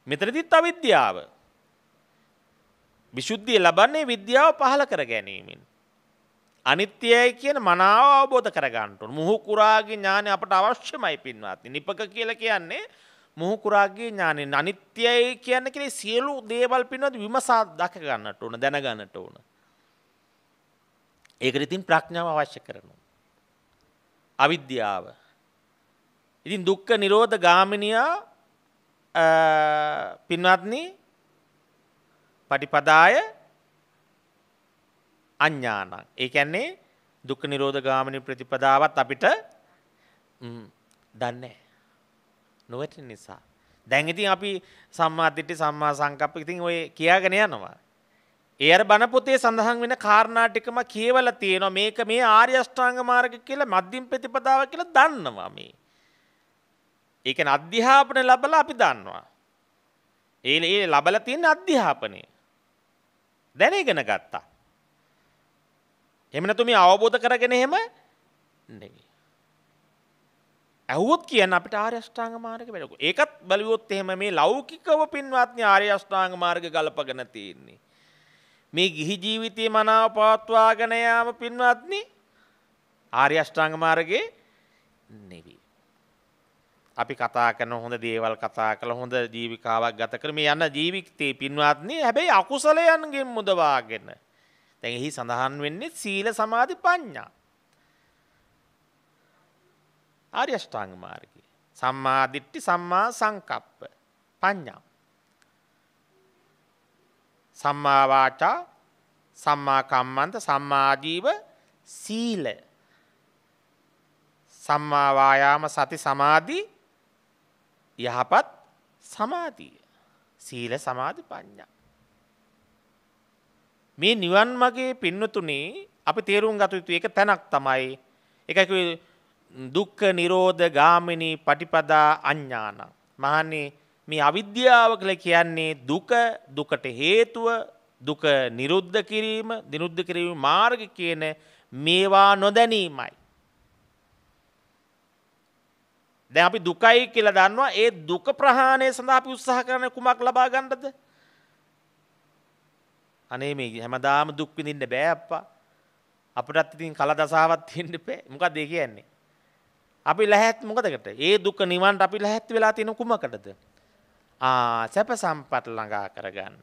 මෙතනදිත් අවිද්‍යාව විශුද්ධිය ලබන්නේ විද්‍යාව පහළ කර ගැනීමෙන්. අනිත්‍යයයි කියන මනාව අවබෝධ කරගන්නට මුහු කුරාගේ ඥානය අපට අවශ්‍යමයි පින්වත්. නිපක කියලා කියන්නේ මුහු කුරාගේ ඥානෙ අනිත්‍යයි කියන්නේ කියලා සියලු දේවල් පින්වත් විමසා දක ගන්නට ඕන දැනගන්නට ඕන. ඒකට ඉතින් ප්‍රඥාව අවශ්‍ය කරනවා. අවිද්‍යාව. ඉතින් දුක්ඛ නිරෝධ ගාමිනියා පින්වත්නි පටිපදාය අඥ්ඥානං. ඒකැන්නේ දුක්ක නිරෝධ ගාමනි ප්‍රතිපදාවත් අපිට දන්නේ. නොවැට නිසා. දැංගිතින් අපි සම්මාධිට්ටි සම්මා සංකප්ප ඉතින් ඔය කියාගෙන යනවා. ඒර බණපොතේ සඳහන් වෙන කාරණාටිකම කියවල තියෙනවා මේක මේ ආර්යෂ්ඨාංග මාර්ග කියලා මධ්‍යම් ප්‍රතිපදාව කියලා දන්නවා මේ. ඒක අධ්‍යාපන ලබල අපි දන්නවා. ඒ ඒ ලබල තියෙන අධ්‍යාපනය. දැනගෙන ගත්තා. එමනතු මේ අවබෝධ කරගෙන හෙම නෙවී. ඇහුවොත් කියන්න අපිට ආර්යෂ්ඨාංග මාර්ග වැඩකු. ඒකත් බලවොත් එහෙම මේ ලෞකිකව පින්වත්නි ආර්යෂ්ඨාංග මාර්ග ගලපගෙන තියෙන්නේ. මේ ගිහි ජීවිතයේ මනාව පවත්වාගෙන යාම පින්වත්නි ආර්යෂ්ඨාංග මාර්ගයේ නෙවී. අපි කතා කරන හොඳ දේවල් කතා කළ හොඳ ජීවිකාවක් ගත කරම යන්න ජීවිතයේ පින්වත්න්නේ හැබැයි අකුසලයන්ගෙන් මුදවාගෙන. තැඟෙහි සඳහන් වෙන්නේ සීල සමාධි පඤ්ඥා. ආර්යෂ්ඨාංග මාර්ග. සම්මාධිට්ටි සම්මා සංකප්ප පඤ්ඥා. සම්මාවාචා සම්මාකම්මන්ත සම්මාජීව සීල. සම්මාවායාම සති සමාධී යහපත් සමාධිය සීල සමාධි පඤ්ඤා මේ නිවන් මාගේ පින්නතුනේ අපි තේරුම් ගත යුතු එක තැනක් තමයි ඒකයි දුක්ඛ නිරෝධ ගාමිනී පටිපදා අඥාන මහන්නේ මේ අවිද්‍යාව කියලා කියන්නේ දුක දුකට හේතුව දුක නිරුද්ධ කිරීම නිරුද්ධ කිරීම මාර්ග කියන මේවා නොදැනීමයි දැන් අපි දුකයි කියලා දන්නවා ඒ දුක ප්‍රහාණය සඳහා අපි උත්සාහ කරන කුමක් ලබා ගන්නද? අනේ මේ හැමදාම දුක් විඳින්න බෑ අප්පා. අපිටත් ඉතින් කල දසාවක් තියෙන්න බෑ. මොකද ඒ කියන්නේ? අපි ලැහැත් මොකදකට? ඒ දුක නිවන්ට අපි ලැහැත් වෙලා තියෙන කුමකටද? ආ සැප සම්පත් ළඟා කරගන්න.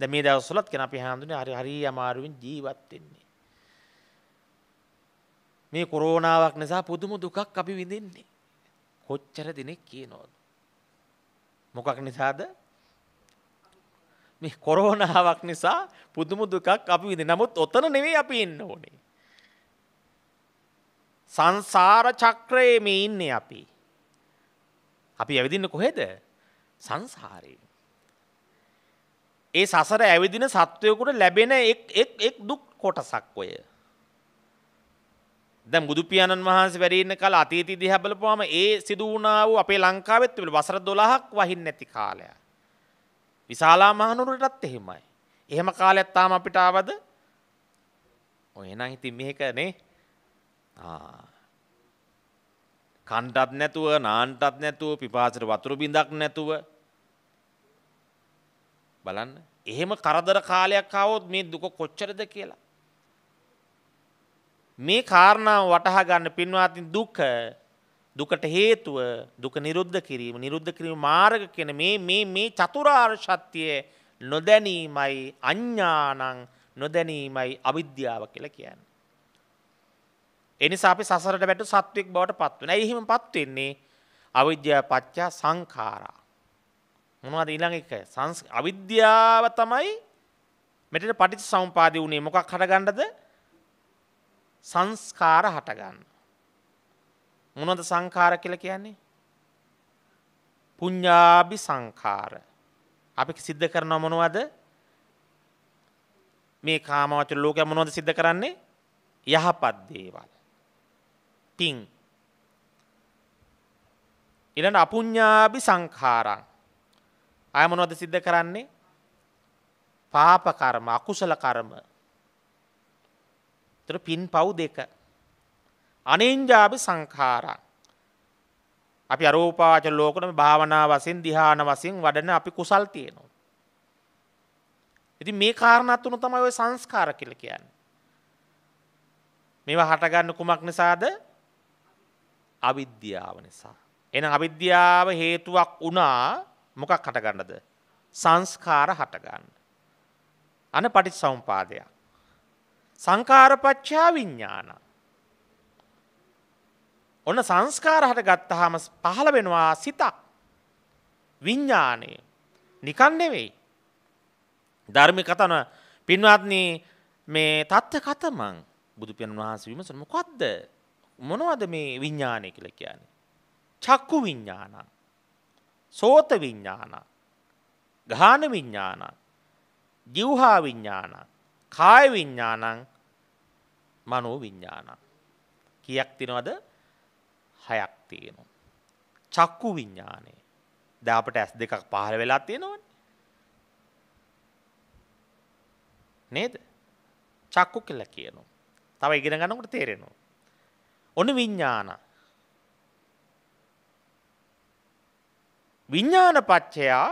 දැන් මේ දවස්වලත් කෙන අපි හැඳුනේ හරි හරි අමාරුවෙන් ජීවත් වෙන්නේ. මේ කොරෝනාවක් නිසා පුදුම දුකක් අපි විඳින්නේ. කොච්චර දෙනෙක් කියනවද. මොකක් නිසාද මේ කොරෝනාවක් නිසා පුදුම දුකක් අපි විඳින. නමුත් ඔතන නෙවෙයි අපි ඉන්න ඕනේ. සංසාර චක්‍රයේ මේ ඉන්නේ අපි. අපි ඇවිදින්නේ කොහෙද? සංසාරේ. ඒ සසර ඇවිදින සත්වයකට ලැබෙන එක් එක් එක් දුක් කොටසක් ඔය. දැන් බුදු පියාණන් වහන්සේ වැඩ ඉන්න කාලේ අතීතය දිහා බලපුවාම ඒ සිදු වුණා වූ අපේ ලංකාවෙත් තිබුණ වසර 12ක් වහින් නැති කාලයක්. විශාලා මහනුවරටත් එහෙමයි. එහෙම කාලයක් තාම අපිට ආවද? ඔය නම් ඉතින් මේකනේ. ආ. කණ්ඩත් නැතුව, නාන්නත් නැතුව, පිපාසයට වතුර බින්දක් නැතුව බලන්න. එහෙම කරදර කාලයක් ආවොත් මේ දුක කොච්චරද කියලා. මේ කාරණාව වටහා ගන්න පින්වාතින් දුක දුකට හේතුව දුක නිරුද්ධ කිරීම නිරුද්ධ කිරීම මාර්ග කියන මේ මේ මේ චතුරාර්ය සත්‍ය නොදැනීමයි අඥානං නොදැනීමයි අවිද්‍යාව කියලා කියන්නේ. ඒ නිසා අපි සසරට වැටු සත්වෙක් බවට පත් වෙනවා. ඒ හිමපත් වෙන්නේ අවිද්‍යාව පත්‍ය සංඛාරා. මොනවද ඊළඟ එක? අවිද්‍යාව තමයි මෙතන පටිච්ච සමුපාදේ උනේ මොකක් හටගන්නද? සංස්කාර හටගන්න. මොනද සංකාර කියල කියන්නේ. පුඤ්ඥාබි සංකාර. අපි සිද්ධ කරන මොනවද මේ කාමවච ලෝක මොනොද සිද්ධ කරන්නේ යහපත් දේවල්. පිං. ඉළට අපුඤ්ඥාබි සංකාරං. අය මොනොද සිද්ධ කරන්නේ පාපකර්ම අකුසල කර්ම තර පින් පව් දෙක. අනෙන්ජාභි සංකාරා. අපි අරෝපාච ලෝකනම භාවනා වසින් දිහාන වසින් වඩන අපි කුසල් තියෙනවා. ඉති මේ කාරණත් වනු තමයි ඔය සංස්කාර කල කියන්න. මෙවා හටගන්න කුමක් නිසාද අවිද්‍යාව නිසා. එන අවිද්‍යාව හේතුවක් වනා මොකක් හටගන්නද. සංස්කාර හටගන්න. අන පටිත් සවම්පාදයක්. සංකාරපච්චා විඤ්ඥාන. ඔන්න සංස්කාරහට ගත්තහම පහළ වෙනවා සිතක් විඤ්ඥානය නිකන් නෙවෙයි. ධර්මි කතන පින්වත්න්නේ මේ තත්ත කතමං බුදුපියන් වහන්ස විමසන මොකක්ද මොනවද මේ විඤ්ඥානය කියල කියන්නේ. චක්කු විඤ්ඥානං. සෝත විඤ්ඥාන. ගාන විඤ්ඥාන. ජිව්හා විඤ්ඥානක්. කාය විඤ්ඥානං මනෝ විඤ්ඥානං. කියක් තිනවද හයක් තියෙනු. චක්කු විඤ්ඥානයේ දාපට ඇස් දෙකක් පහල වෙලා තියෙනවන. නේද චක්කු කෙල්ල කියනු. තව ඉගෙන ගනකට තේරෙනු. ඔන්න විඤ්ඥාන විඤ්ඥාන පච්චයා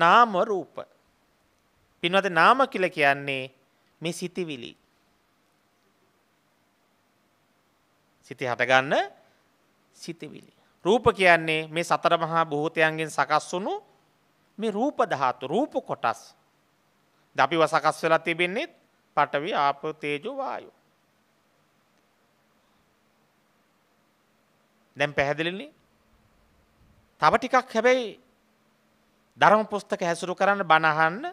නාම රූප පින්වත නාම කියල කියන්නේ මේ සිතිවිලි. සිති හටගන්න සිතිවිලි. රූප කියන්නේ මේ සතර මහා බොහෝතයන්ගෙන් සකස් වුණු මේ රූප ධාතු රූප කොටස් දපිව සකස් වෙලා තිබෙන්නේත් පටවි ආපතේජු වායු. දැම් පැහැදිලිනි තව ටිකක් හැබැයි ධර්ම පුස්තක හැසුරු කරන්න බණහන්න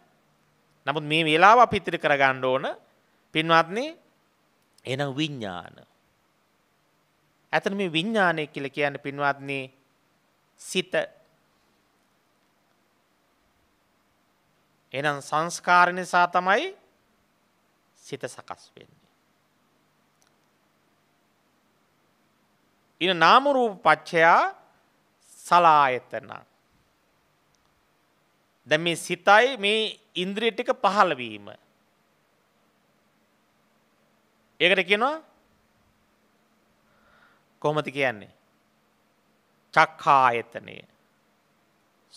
නමුත් මේ වෙලාව අපි ඉතිරි කරගන්න ඕන පින්වත්නි එහෙනම් විඥාන. ඇතන මේ විඥානය කියලා කියන්නේ පින්වත්නි සිත. එහෙනම් සංස්කාර නිසා තමයි සිත සකස් වෙන්නේ. ඉන නාම රූප පච්චයා සලායතනං දැන් මේ සිතයි මේ ඉන්ද්‍රිය ටික පහළ වීම. ඒකට කියනවා කොහොමද කියන්නේ? චක්ඛායතනෙ,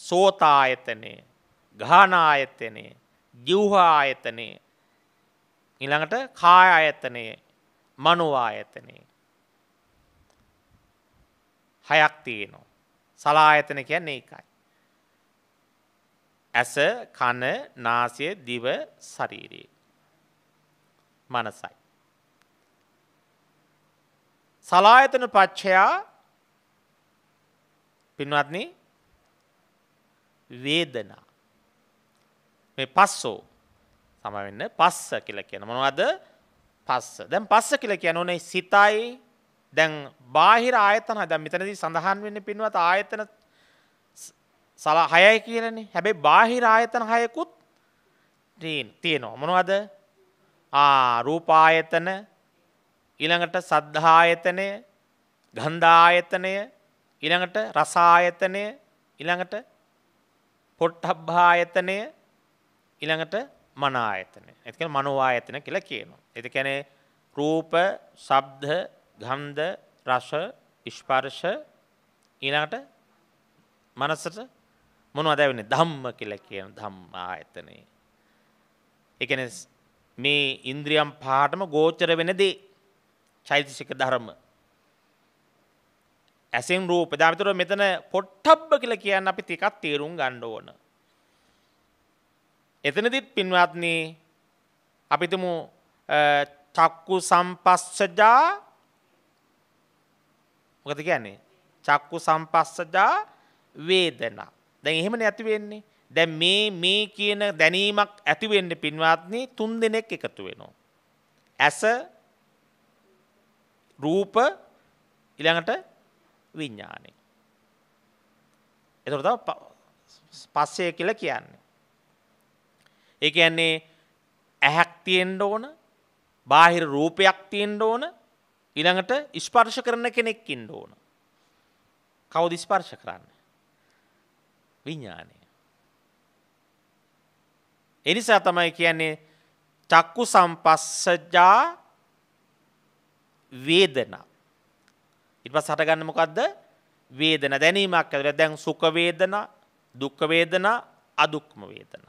සෝතායතනෙ, ගානායතනෙ, ජීවආයතනෙ ඊළඟට කාය ආයතනෙ, මනෝ ආයතනෙ හයක් තියෙනවා. සලායතන කියන්නේ ඒකයි. ඇස කන නාසය දිව ශරීරයේ. මනසයි. සලායතන පච්චයා පින්වත්න වේදනා. මේ පස්සෝ සමවෙන්න පස්ස කියල කියන මොනවද පස්ස දැන් පස්ස කියල කියන ඕනේ සිතයි දැන් බාහිර ආයතන දැන් මෙතනදී සඳහන් වෙන්න පින්වත් ආයතන සල හයයි කියලන හැබැයි බාහිර ආයතන හයකුත් තියෙනවා මොනවද රූපායතන ඉළඟට සද්ධායතනය ගන්ධායතනය ඉළඟට රසායතනය ඉළඟට පොට්ටබ්භායතනය ඉළඟට මනායතනය එතික මනුවායතන කියලා කියනවා. එති කැනේ රූප සබ්ද ගන්ධ රස ඉෂ්පර්ෂ ඊළඟට මනසට මොනවද වෙන්නේ ධම්ම කියලා කියන ධම්ම ආයතනේ. ඒ කියන්නේ මේ ඉන්ද්‍රියම් පහටම ගෝචර වෙන දේ. චෛතසික ධර්ම. ඇසෙන් රූප. දාවිතර මෙතන පොට්ටබ්බ කියලා කියන්න අපි ටිකක් තේරුම් ගන්න ඕන. එතනදිත් පින්වත්නි අපි තුමු චක්කු සම්පස්සජා මොකද කියන්නේ? චක්කු සම්පස්සජා වේදනා දැන් එහෙමනේ ඇති වෙන්නේ. දැන් මේ මේ කියන දැනීමක් ඇති වෙන්නේ පින්වත්නි තුන් දෙනෙක් එකතු වෙනවා. ඇස රූප ඊළඟට විඥානය. ඒතර තමයි ස්පර්ශය කියලා කියන්නේ. ඒ කියන්නේ ඇහක් තියෙන්න ඕන, බාහිර රූපයක් තියෙන්න ඕන, ඊළඟට ස්පර්ශ කරන කෙනෙක් ඉන්න ඕන. කවුද ස්පර්ශ කරන්නේ? විඤ්ඥානය. එනිසා තමයි කියන්නේ චක්කු සම්පස්සජා වේදනා. ඉට පස් හටගන්න මොකක්ද වේදන දැනීමක් ඇදර දැන් සුකවේදන දුක්කවේදන අදුක්ම වේදන.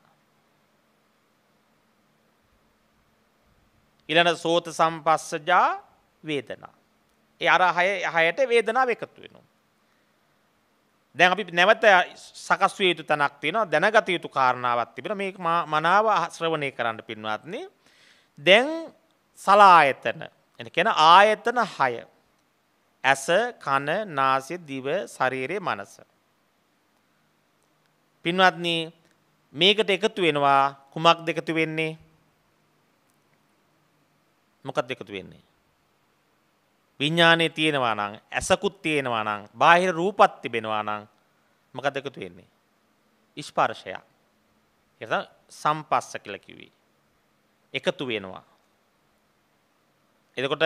ඉලන සෝත සම්පස්සජා වේදනා. ඒ අර හය හයට වේදනාව එකතු වෙනවා. දැන් අපි නැවත සකස් විය යුතු තැනක් තියෙනවා දැනගත යුතු කාරණාවක් තිබෙනවා මේක මනාව ශ්‍රවණය කරන්න පින්වත්නි දැන් සලායතන එනකන ආයතන 6 ඇස කන නාසය දිව ශරීරය මනස පින්වත්නි මේකට එකතු වෙනවා කුමක්ද එකතු වෙන්නේ මොකක්ද එකතු වෙන්නේ විඤ්ඥානය තියෙනවා නං ඇසකුත් තියෙනවා නං බාහිර රූපත් තිබෙනවා නං මකද එකතු වෙන්නේ. ඉස්්පාර්ශයක් එත සම්පස්ස කළ කිවී. එකතු වෙනවා. එතකොට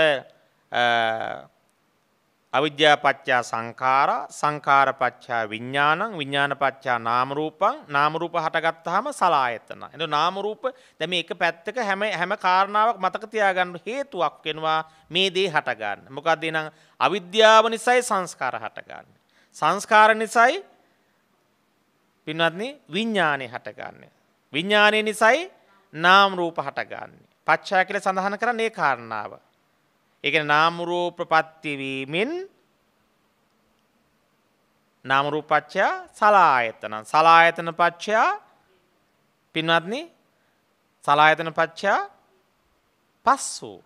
අවිද්‍යාපච්චා සංඛාරා සංඛාරපච්චා විඥානං විඥානපච්චා නාම රූපං නාම රූප හටගත්තාම සලායතන. එතකොට නාම රූප දැන් මේ එක පැත්තක හැම හැම කාරණාවක් මතක තියාගන්න හේතුවක් වෙනවා මේ දේ හට ගන්න. මොකද එනං අවිද්‍යාව නිසායි සංස්කාර හට ගන්න. සංස්කාර නිසායි පින්වත්නි විඥානය හට ගන්න. විඥානය නිසායි නාම රූප හට ගන්න. පච්චා කියලා සඳහන් කරන්නේ ඒ කාරණාව. එක නාමුරූපපත්තිවීමෙන් නාමරූපච්චයා සලායතන සලායතන පච්චයා පින්වත්න සලායතන පච්චා පස්සූ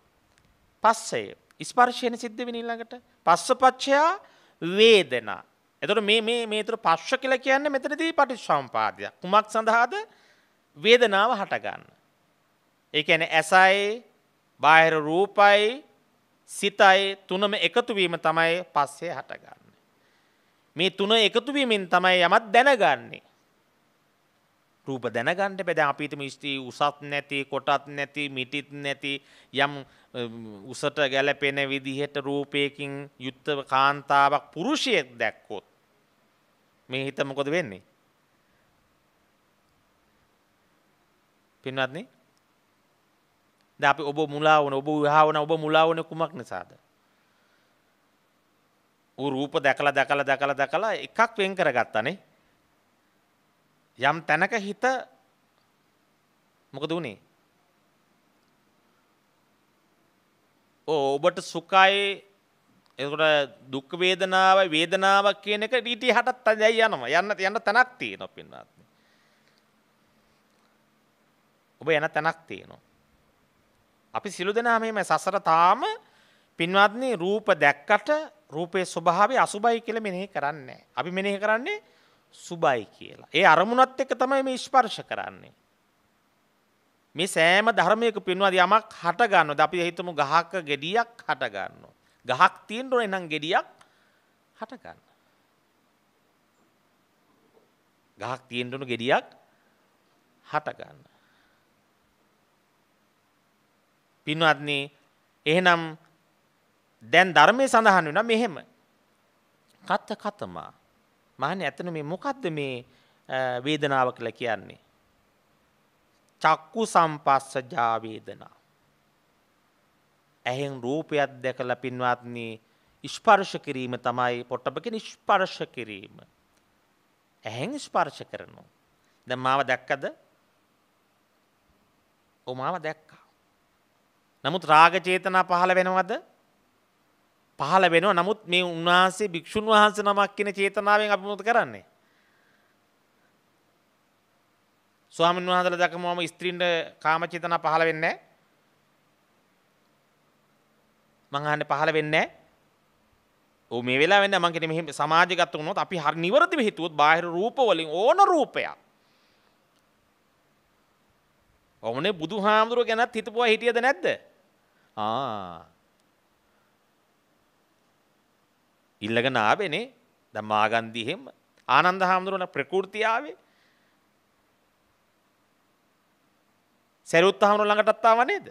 පස්සය ඉස්පර්ශයන සිද්ධ විනිල්ලඟට පස්ස පච්චයා වේදනා. එතට මේ මේතුර පශ්ව කියල කියන්න මෙතනදී පටි සම්පාදය කුමක් සඳහාද වේදනාව හටගන්න. ඒ ඇන ඇසයි බාහිර රූපයි සිතයි තුනම එකතුවීම තමයි පස්සේ හටගන්න. මේ තුන එකතුවීමෙන් තමයි යමත් දැනගන්නේ. රූප දැනගන්න බැද අපිට මිස්ටී උසත් නැති කොටත් නැති මිටිත් නැති යම් උසට ගැලපෙන විදිහට රූපයකින් යුත්තව කාන්තාවක් පුරුෂයෙක් දැක්කොත් මේ හිත මොකොද වෙන්නේ? පින්වත්නේ ද අපි ඔබ මුලාවන ඔබ විහාාවන ඔබ මුලාවන කුමක් නිසාද. රූප දැකල දැකල දැකල දැකලා එකක් වෙන් කර ගත්තනේ. යම් තැනක හිත මොකද වුණේ. ඔබට සුකායේ එකට දුක් වේදනාව වේදනාවක් කියන එක ඩීටි හටත් තැයි යනවා යන්න යන්න තැනක් තියෙනවා පින්වත්. ඔබ යන තැනක් තියෙනවා. අපි සිළු දෙනා මෙම සසර තාම පින්වත්නි රූප දැක්කට රූපයේ ස්වභාවය අසුබයි කියලා මෙනෙහි කරන්නේ. අපි මෙනෙහි කරන්නේ සුබයි කියලා. ඒ අරමුණත් එක්ක තමයි මේ ස්පර්ශ කරන්නේ. මේ සෑම ධර්මයක පින්වත් යමක් හට ගන්නවද අපි හිතමු ගහක gediyak හට ගන්නවා. ගහක් තියෙන්න ඕනේ නම් gediyak හට ගන්න. ගහක් තියෙන්න ඕනේ gediyak හට ගන්න. පින්වත්නි එහෙනම් දැන් ධර්මයේ සඳහන් වෙනවා මෙහෙම. කත කතමා. මහන්නේ ඇතන මේ මොකද්ද මේ වේදනාව කියලා කියන්නේ? චක්කු සම්පස්සජා වේදනා. ඇහෙන් රූපයක් දැකලා පින්වත්නි ස්පර්ශ කිරීම තමයි පොට්ටබ කියන්නේ ස්පර්ශ කිරීම. ඇහෙන් ස්පර්ශ කරනවා. දැන් මාව දැක්කද? ඔව් මාව දැක්කා. නමුත් රාගචේතනා පහළ වෙනවද පහළ වෙනවා නමුත් මේ උන්වහන්සේ භික්‍ෂූන් වහන්සේ නමක් කියන චේතනාවෙන් අභිමුත කරන්නේ. ස්වාමීන් වහන්සේලා දක්වමම ස්ත්‍රීන්ට කාම චේතනා පහළ වෙන්නේ නැහැ. මං අහන්නේ පහළ වෙන්නේ නැහැ. ඔව් මේ වෙලාව වෙන්නේ මං කියන්නේ මෙහෙම සමාජගත වුණොත් අපි හරි නිවර්දිව හිතුවොත් බාහිර රූප වලින් ඕන රූපයක්. ඔවුනේ බුදුහාමුදුරුව ගැනත් හිතපුවා හිටියද නැද්ද? ආ ඉල්ලගෙන ආවේනේ දැන් මාගන්දි එහෙම ආනන්ද හාමුදුරන ප්‍රകൃතිය ආවේ සරුත් හාමුදුර ළඟටත් ආව නේද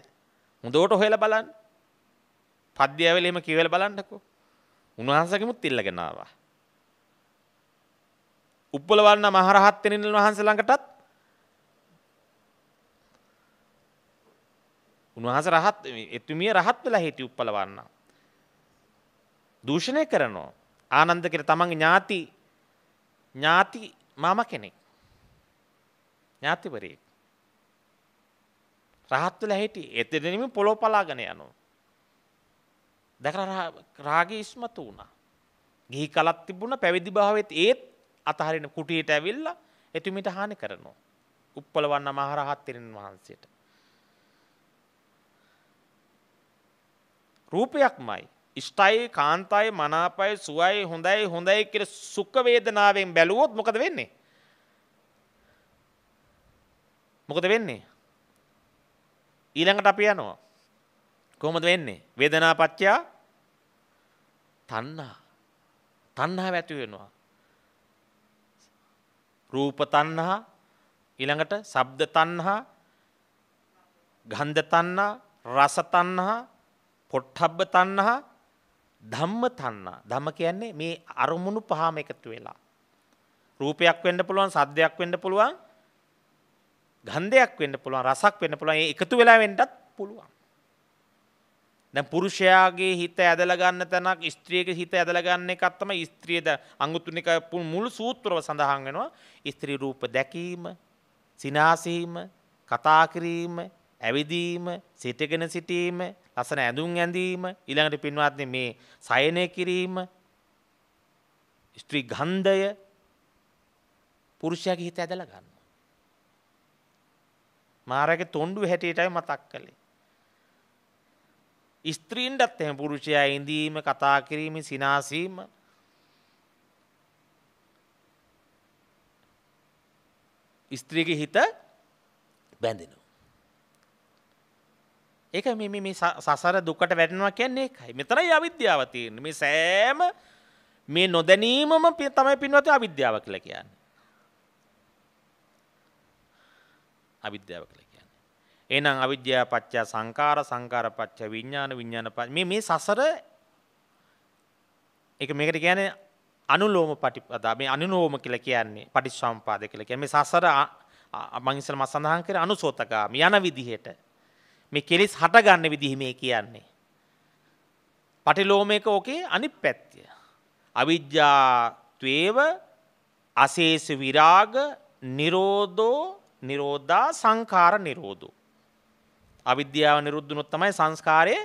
හොඳට හොයලා බලන්න පද්‍යයවල එහෙම කියවලා බලන්නකෝ උන්වහන්සේගෙමුත් ඉල්ලගෙන ආවා උප්පලවන්න මහරහත් තෙරණිල් වහන්සේ ළඟටත් උන්වහස රහත් එතුමිය රහත් වෙලා හිටිය උප්පලවන්න. දූෂණය කරනවා. ආනන්ද කියලා තමන්ගේ ඥාති ඥාති මාම කෙනෙක්. ඥාතිවරයෙක්. රහත් වෙලා හිටි. එතනදීම පොළොව පලාගෙන යනවා. දැකලා රාගය ඉස්මතු වුණා. ගිහි කලක් තිබුණා පැවිදි භාවයේත් ඒත් අතහරින කුටියට ඇවිල්ලා එතුමිට හානි කරනවා. උප්පලවන්න මහරහත් තෙරණ වහන්සේට. රූපයක්මයි. ස්ටයි කාන්තයි මනාපයි සුවයි හොඳයි හොඳයි කියල සුක්කවේදනාවෙන් බැලුවොත් මොකද වෙන්නේ. මොකද වෙන්නේ. ඊළඟට අපි යනවා. කොහොමද වෙන්නේ. වේදනා පච්චා තන්නා. තන්නාව ඇති වෙනවා. රූප තන්හා ඊළඟට සබ්ද තන්හා ගන්ධ තන්නා රස තන්හා පොට්ටබ්බ තන්නහා ධම්ම තන්නා ධම කියන්නේ මේ අරමුණු පහම එකතු වෙලා. රූපයක් වෙන්න පුළුවන් සද්දයක් වෙන්න පුළුවන් ගන්ධයක් වෙන්න පුළුවන් රසක් වෙන්න පුළුවන් ඒ එකතු වෙලා වෙන්නත් පුළුවන්. දැන් පුරුෂයාගේ හිත ඇදලා ගන්න තැනක් ස්ත්‍රියගේ හිත ඇදලා ගන්න එකක් තමයි ස්ත්‍රියද අඟුතුනික මුළු සූත්‍රව සඳහන් වෙනවා. ස්ත්‍රී රූප දැකීම, සිනාසීම, කතා කිරීම, ඇවිදීම, සිටගෙන සිටීම, ලස්සන ඇඳුම් ඇඳීම ඊළඟට පින්වත්නි මේ සයනය කිරීම ස්ත්‍රී ගන්ධය පුරුෂයාගේ හිත ඇදලා ගන්නවා. මාරගේ තොණ්ඩු හැටියටයි මතක් කළේ. ස්ත්‍රීන්ටත් එහෙම පුරුෂයා ඉඳීම කතා කිරීම සිනාසීම ස්ත්‍රීගේ හිත බැඳෙනවා. ඒක මේ සසර දුකට වැටෙනවා කියන්නේ එකයි. මෙතනයි අවිද්‍යාව තියෙන්නේ. මේ සෑම මේ නොදැනීමම තමයි පින්වත් අවිද්‍යාව කියලා කියන්නේ. අවිද්‍යාව කියලා කියන්නේ. එහෙනම් අවිද්‍යාව පත්‍ය සංකාර සංකාර පත්‍ය විඥාන විඥාන මේ මේ සසර ඒක මේකට කියන්නේ අනුලෝම පටිපදා මේ අනුලෝම කියලා කියන්නේ පටිච්චසමුපාද කියලා කියන්නේ මේ සසර මං ඉස්සර මම සඳහන් කරේ අනුසෝතගාමී යන විදිහට මේ කෙලෙස් හටගන්න විදිහ මේ කියන්නේ. පටිලෝමයක ඕකේ අනිත් පැත්තිය. අවිද්‍යාත්වේව අසේස විරාග නිරෝධෝ නිරෝධා සංකාර නිරෝධෝ. අවිද්‍යාව නිරුද්ධුනොත් තමයි සංස්කාරය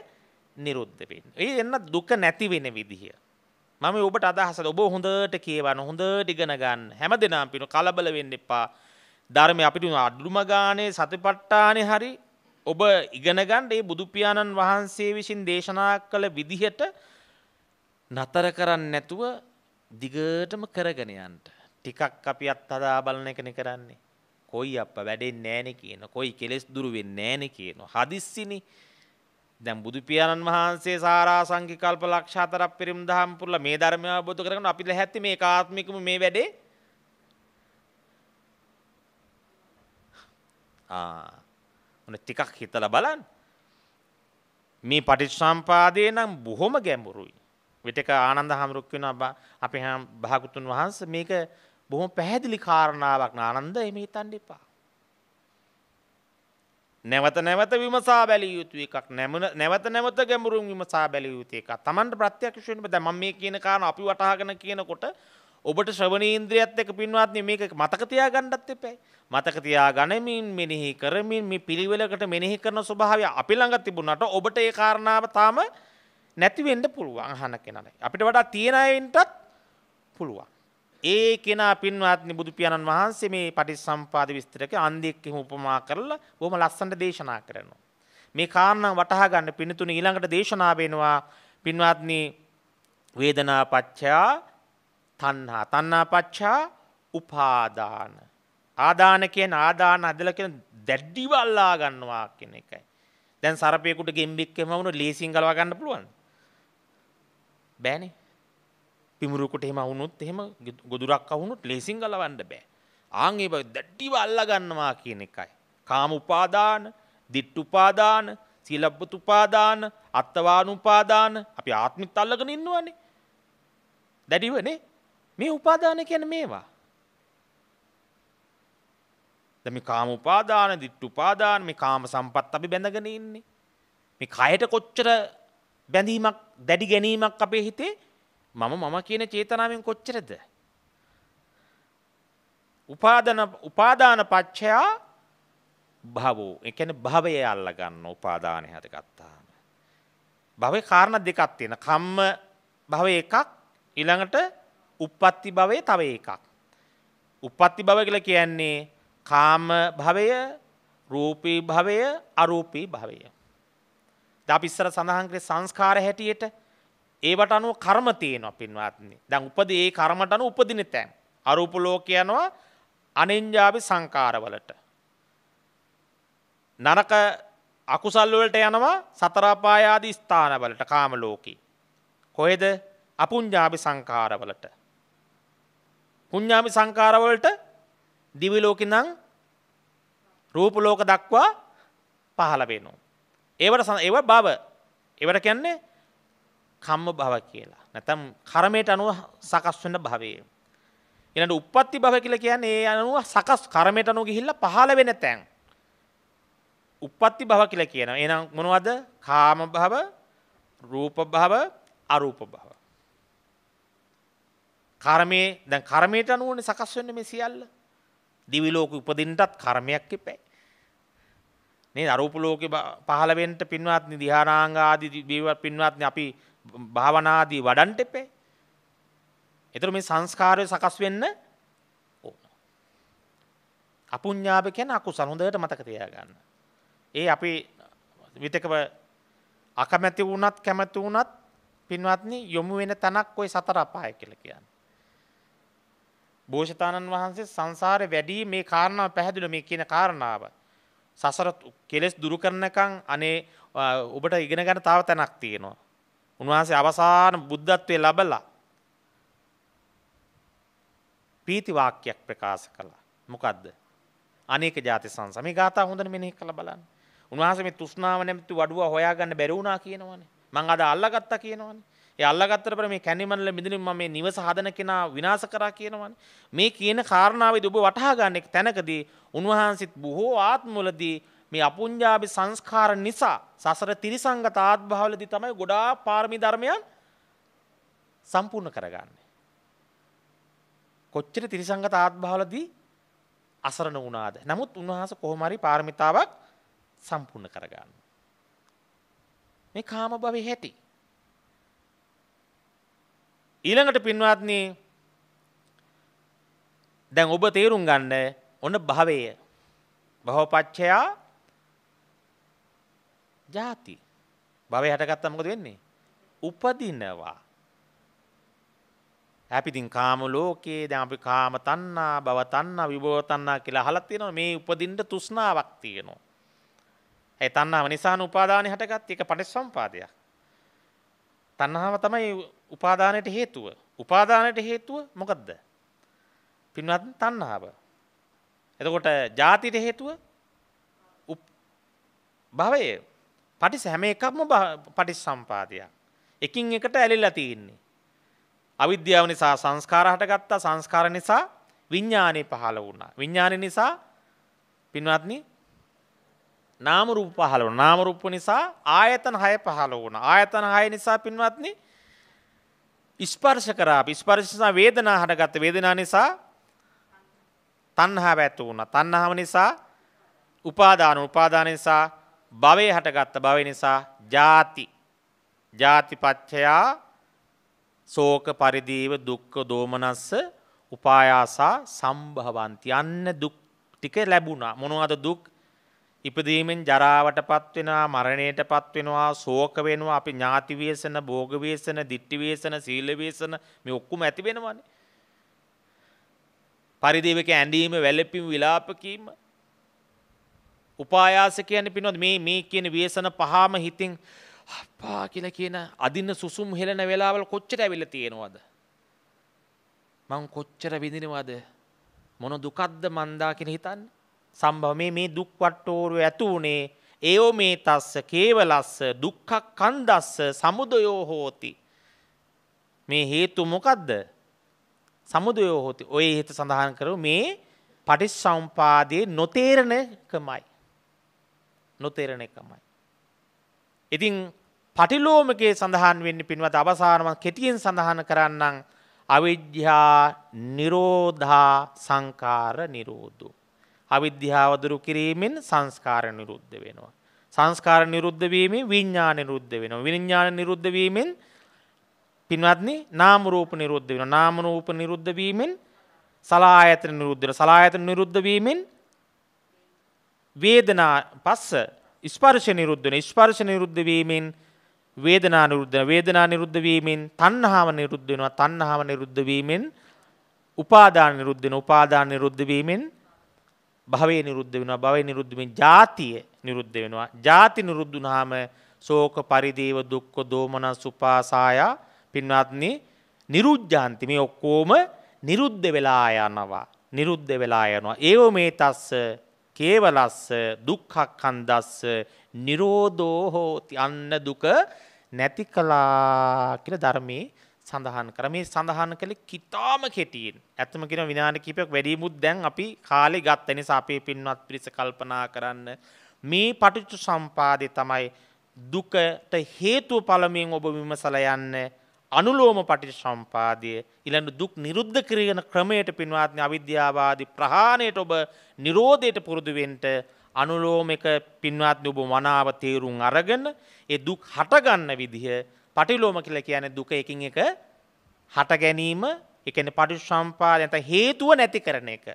නිරුද්ධ වෙන්නේ. ඒ එන්න දුක නැති වෙන විදිහ. මම ඔබට අදහස ඔබ හොඳට කියවන හොඳට ඉගෙන ගන්න හැම දෙනාම පිනු කලබල වෙන්න එපා. ධර්මය අපිට අඩුම ගානේ සතිපට්ඨානේ හරි ඔබ ඉගෙනගන්න ඒ බුදුපියාණන් වහන්සේ විසින් දේශනා කළ විදිහට නතර කරන්න නැතුව දිගටම කරගෙන යන්න. ටිකක් අපි අත්හදා බලන එකනේ කරන්නේ. කොයි අප්ප වැඩෙන්නේ නැහනේ කියන. කොයි කෙලෙස් දුරු වෙන්නේ නැහනේ කියන. හදිස්සිනේ දැන් බුදු පියාණන් වහන්සේ සාරා සංකල්ප ලක්ෂ හතරක් පිරිම් දහම් පුරලා මේ ධර්මය අවබෝධ කරගෙන අපි ලැහැත්ති මේ කාත්මිකම මේ වැඩේ ආ ඔන ටිකක් හිතල බලන් මේ පටිච්සම්පාදය නම් බොහොම ගැඹුරුයි. වෙටක ආනන්ද හාමුදුරුවෝ කියන අපි හාම් භාගතුන් වහන්සේ මේක බොහොම පැහැදිලි කාරණාවක් නානන්ද එහෙම හිතන්න එපා. නැවත නැවත විමසා බැලිය යුතු එකක් නැවත නැවත ගැඹුරුම් විමසා බැලිය යුතු එකක්. Tamanට ප්‍රත්‍යක්ෂ වෙන්න බෑ. මම මේ කියන කාරණා අපි වටහාගෙන කියනකොට ඔබට ශ්‍රවණීන්ද්‍රියත් එක පින්වත්නි මේක මතක තියාගන්නත් එපයි. මතක තියා ගනිමින් මෙනෙහි කරමින් මේ පිළිවෙලකට මෙනෙහි කරන ස්වභාවය අපි ළඟ තිබුණාට ඔබට ඒ කාරණාව තාම නැති වෙන්න පුළුවන් අහන කෙනාට. අපිට වඩා තියෙන අයන්ටත් පුළුවන්. ඒ කෙනා පින්වත්නි බුදු පියාණන් වහන්සේ මේ පටිච්චසම්පාද විස්තරක අන්ධයෙක් උපමා කරලා බොහොම ලස්සනට දේශනා කරනවා. මේ කාරණා වටහා ගන්න පින්තුනි ඊළඟට දේශනා වෙනවා පින්වත්නි වේදනා පච්චයා තන්හා තන්නාපච්චා උපාදාන. ආදාන කියෙන් ආදාන අදලකෙන දැඩ්ඩිව අල්ලා ගන්නවා කෙන එකයි. දැන් සරපයකුට ගෙම්බික්කම වුණු ලේසින් කලවා ගන්න පුළුවන්. බෑනේ පිමුරුකුට එහෙම වුණුත් එහෙම ගොදුරක් අවුණුත් ලේසින් ගලවන්න බෑ. ආංගේ බව දැට්ටිව අල්ල ගන්නවා කියන එකයි. කාම උපාදාන, දිට්ඨු උපාදාන, සීලබ්බත උපාදාන, අත්තවාන උපාදාන අපි ආත්මිත් අල්ලගෙන ඉන්නවනේ. දැඩිවනේ. මේ උපාදාන කියන මේවා. දැන් මේ කාම උපාදාන, ditth උපාදාන, මේ කාම සම්පත් අපි බැඳගෙන ඉන්නේ. මේ කයට කොච්චර බැඳීමක්, දැඩි ගැනීමක් අපේ හිතේ මම මම කියන චේතනාවෙන් කොච්චරද? උපාදාන උපාදාන පච්චයා භවෝ. ඒ කියන්නේ භවය අල්ලා ගන්න උපාදානය හදගත්තාම. භවයේ කාරණා දෙකක් තියෙනවා. කම්ම භවය එකක් ඊළඟට උප්පත්ති භවය තව එකක්. උප්පත්ති භව කියලා කියන්නේ කාම භවය, රූපී භවය, අරූපී භවය. දැන් අපි ඉස්සර සඳහන් කරේ සංස්කාර හැටියට ඒවට අනුව කර්ම තියෙනවා පින්වත්නි. දැන් උපදී ඒ කර්මට අනුව උපදින තැන්. අරූප ලෝක යනවා අනෙන්ජාපි සංකාරවලට. නරක අකුසල් වලට යනවා සතරපාය ආදී ස්ථානවලට කාම ලෝකේ. කොහෙද? අපුඤ්ඤාපි සංකාරවලට. පුඤ්ඤාමි සංකාරවලට දිවි ලෝකෙනම් රූප ලෝක දක්වා පහළ වෙනවා. ඒවට ඒව භව. ඒවට කියන්නේ කම්ම භව කියලා. නැත්නම් කර්මයට අනුව සකස් වෙන භවය. ඊළඟ උප්පත්ති භව කියලා කියන්නේ ඒ අනුව සකස් කර්මයට අනුව ගිහිල්ලා පහළ වෙන තැන්. උප්පත්ති භව කියලා කියනවා. එහෙනම් මොනවද? කාම භව, රූප භව, අරූප භව. කර්මයේ දැන් කර්මයට අනුවනේ සකස් වෙන්නේ මේ සියල්ල. දිවි ලෝක උපදින්නටත් කර්මයක් ඉපැයි. නේද? අරූප ලෝකේ පහළ වෙන්න පින්වත්නි ධානාංග ආදී දේවල් පින්වත්නි අපි භාවනා ආදී වඩන්ට ඉපැයි. ඒතර මේ සංස්කාරය සකස් වෙන්න ඕන. අපුඤ්ඤාප කියන අකුසල හොඳට මතක තියාගන්න. ඒ අපි විතකව අකමැති වුණත් කැමැති වුණත් පින්වත්නි යොමු වෙන තනක් ওই සතර අපාය කියලා කියන්නේ. භෝෂතාණන් වහන්සේ සංසාරේ වැඩි මේ කාරණාව පැහැදිලි මේ කියන කාරණාව. සසර කෙලෙස් දුරු කරනකම් අනේ ඔබට ඉගෙන ගන්න තව තැනක් තියෙනවා. උන්වහන්සේ අවසාන බුද්ධත්වයේ ලබලා පීති වාක්‍යයක් ප්‍රකාශ කළා. මොකද්ද? අනේක ಜಾති සංසම. මේ ગાථා හොඳට මෙනෙහි කරලා බලන්න. උන්වහන්සේ මේ තෘෂ්ණාව නැමැති වඩුව හොයාගන්න බැරි වුණා කියනවනේ. මං අද අල්ලගත්තා කියනවනේ. ඒ අල්ලගත්තට පස්සේ මේ කැනිමනල මිදුණින් මම මේ නිවස හදන කෙනා විනාශ කරා කියනවනේ මේ කියන කාරණාවේදී ඔබ වටහා ගන්න එක තැනකදී උන්වහන්සේත් බොහෝ ආත්මවලදී මේ අපුඤ්ජාභි සංස්කාර නිසා සසර තිරිසංගත ආත්භාවලදී තමයි ගොඩාක් පාරමී ධර්මයන් සම්පූර්ණ කරගන්නේ. කොච්චර තිරිසංගත ආත්භාවලදී අසරණ වුණාද? නමුත් උන්වහන්සේ කොහොම හරි පාරමිතාවක් සම්පූර්ණ කරගන්න. මේ කාම භවයේ හැටි ඊළඟට පින්වත්නි දැන් ඔබ තේරුම් ගන්න ඔන්න භවය භවපච්චයා ජාති භවය හටගත්තා මොකද වෙන්නේ උපදිනවා අපි ඉතින් කාම ලෝකේ දැන් අපි කාම තණ්හා භව තණ්හා විභව තණ්හා කියලා අහලා තියෙනවා මේ උපදින්න තෘෂ්ණාවක් තියෙනවා ඒ තණ්හාව නිසාන උපාදානෙ හටගත් එක පටිච්චසම්පාදයක් තණ්හාව තමයි උපාදානයට හේතුව. උපාදානයට හේතුව මොකද්ද? පින්වත් තණ්හාව. එතකොට ජාතියට හේතුව භවය. පටිස හැම එකක්ම පටිසම්පාදයක්. එකින් එකට ඇලිලා තියෙන්නේ. අවිද්‍යාව නිසා සංස්කාර හටගත්තා සංස්කාර නිසා විඥානෙ පහළ වුණා. විඥානෙ නිසා පින්වත්නි නාම රූප පහළ වුණා. නාම රූප නිසා ආයතන 6 පහළ වුණා. ආයතන 6 නිසා පින්වත්නි ස්පර්ශ කරා අපි ස්පර්ශ නිසා වේදනා හටගත්ත වේදනා නිසා තණ්හාව ඇති වුණා. තණ්හාව නිසා උපාදාන උපාදාන නිසා භවය හටගත්ත භවය නිසා ජාති ජාතිපච්චයා ශෝක පරිදීව දුක්ඛ දෝමනස්ස උපායාසා සම්භවන්ති. අන්න දුක් ටික ලැබුණා. මොනවද දුක්? ඉපදීමෙන් ජරාවට පත්වෙනවා මරණයට පත්වෙනවා සෝක වෙනවා අපි ඥාතිවේසන භෝගවේසන දිට්ටිවේසන සීලවේසන මේ ඔක්කුම ඇති වෙනවානේ. පරිදේවක ඇඳීම වැළපීම විලාපකීම උපායාස කියන්නේ පිනොත් මේ මේ කියන වේසන පහම හිතින් අප්පා කියලා කියන අදින්න සුසුම් හෙලන වෙලාවල් කොච්චර ඇවිල්ලා තියෙනවද? මං කොච්චර විඳිනවද? මොන දුකක්ද මන්දා කියලා හිතන්නේ? සම්භව මේ මේ දුක් වට්ටෝරුව ඇතු උනේ ඒෝ මේ තස්ස කේවලස්ස දුක්ඛ කන්දස්ස සමුදයෝ හෝති. මේ හේතු මොකක්ද? සමුදයෝ හෝති. ඔය හේතු සඳහන් කරු මේ පටිච්චසමුපාදයේ නොතේරණ එකමයි. නොතේරණ එකමයි. ඉතින් පටිලෝමකයේ සඳහන් වෙන්නේ පින්වත් අවසානම කෙටියෙන් සඳහන් කරන්නම් අවිද්‍යා නිරෝධා සංකාර නිරෝධෝ අවිද්‍යාව දුරු කිරීමෙන් සංස්කාර නිරුද්ධ වෙනවා. සංස්කාර නිරුද්ධ වීමෙන් විඥාන නිරුද්ධ වෙනවා. විඥාන නිරුද්ධ වීමෙන් පින්වත්නි නාම රූප නිරුද්ධ වෙනවා. නාම රූප නිරුද්ධ වීමෙන් සලායතන නිරුද්ධ වෙනවා. සලායතන නිරුද්ධ වීමෙන් වේදනා පස්ස ස්පර්ශ නිරුද්ධ වෙනවා. ස්පර්ශ නිරුද්ධ වීමෙන් වේදනා නිරුද්ධ වේදනා නිරුද්ධ වීමෙන් තණ්හාව නිරුද්ධ වෙනවා. තණ්හාව නිරුද්ධ වීමෙන් උපාදාන නිරුද්ධ වෙනවා. උපාදාන නිරුද්ධ වීමෙන් භවය නිරුද්ධ වෙනවා භවය නිරුද්ධමින් ජාතිය නිරුද්ධ වෙනවා ජාති නිරුද්ධුනාම සෝක පරිදේව දුක්ඛ දෝමන සුපාසායා පින්වත්නි නිරුද්ධාන්ති මේ ඔක්කොම නිරුද්ධ වෙලා යනවා නිරුද්ධ වෙලා යනවා ඒව මේ තස්ස කේවලස්ස දුක්ඛක්ඛන්දස්ස නිරෝධෝ හෝති අන්න දුක නැති කළා කියලා ධර්මයේ සඳහන් කර මේ සඳහන් කළ කිතාම කෙටියෙන් ඇතම කෙන විනාඩ කිපයක් වැඩීමුත් දැන් අපි කාලෙ ගත්ත නිසා අපේ පින්වත් පිරිස කල්පනා කරන්න මේ පටිච්චු සම්පාදය තමයි දුකට හේතුව පළමෙන් ඔබ විමසල යන්න අනුලෝම පටිච සම්පාදය ඉළන්න දුක් නිරුද්ධ කරගෙන ක්‍රමයට පින්වාත්න අවිද්‍යාවාදී ප්‍රහාණයට ඔබ නිරෝධයට පුරුදුවෙන්ට අනුලෝම එක පින්වාත්න ඔබ මනාව තේරුම් අරගෙන ඒ දුක් හටගන්න විදිහ පටිලෝම කියලා කියන්නේ දුක එකින් එක හට ගැනීම එකන පටු සම්පාද ඇත හේතුව නැති කරන එක.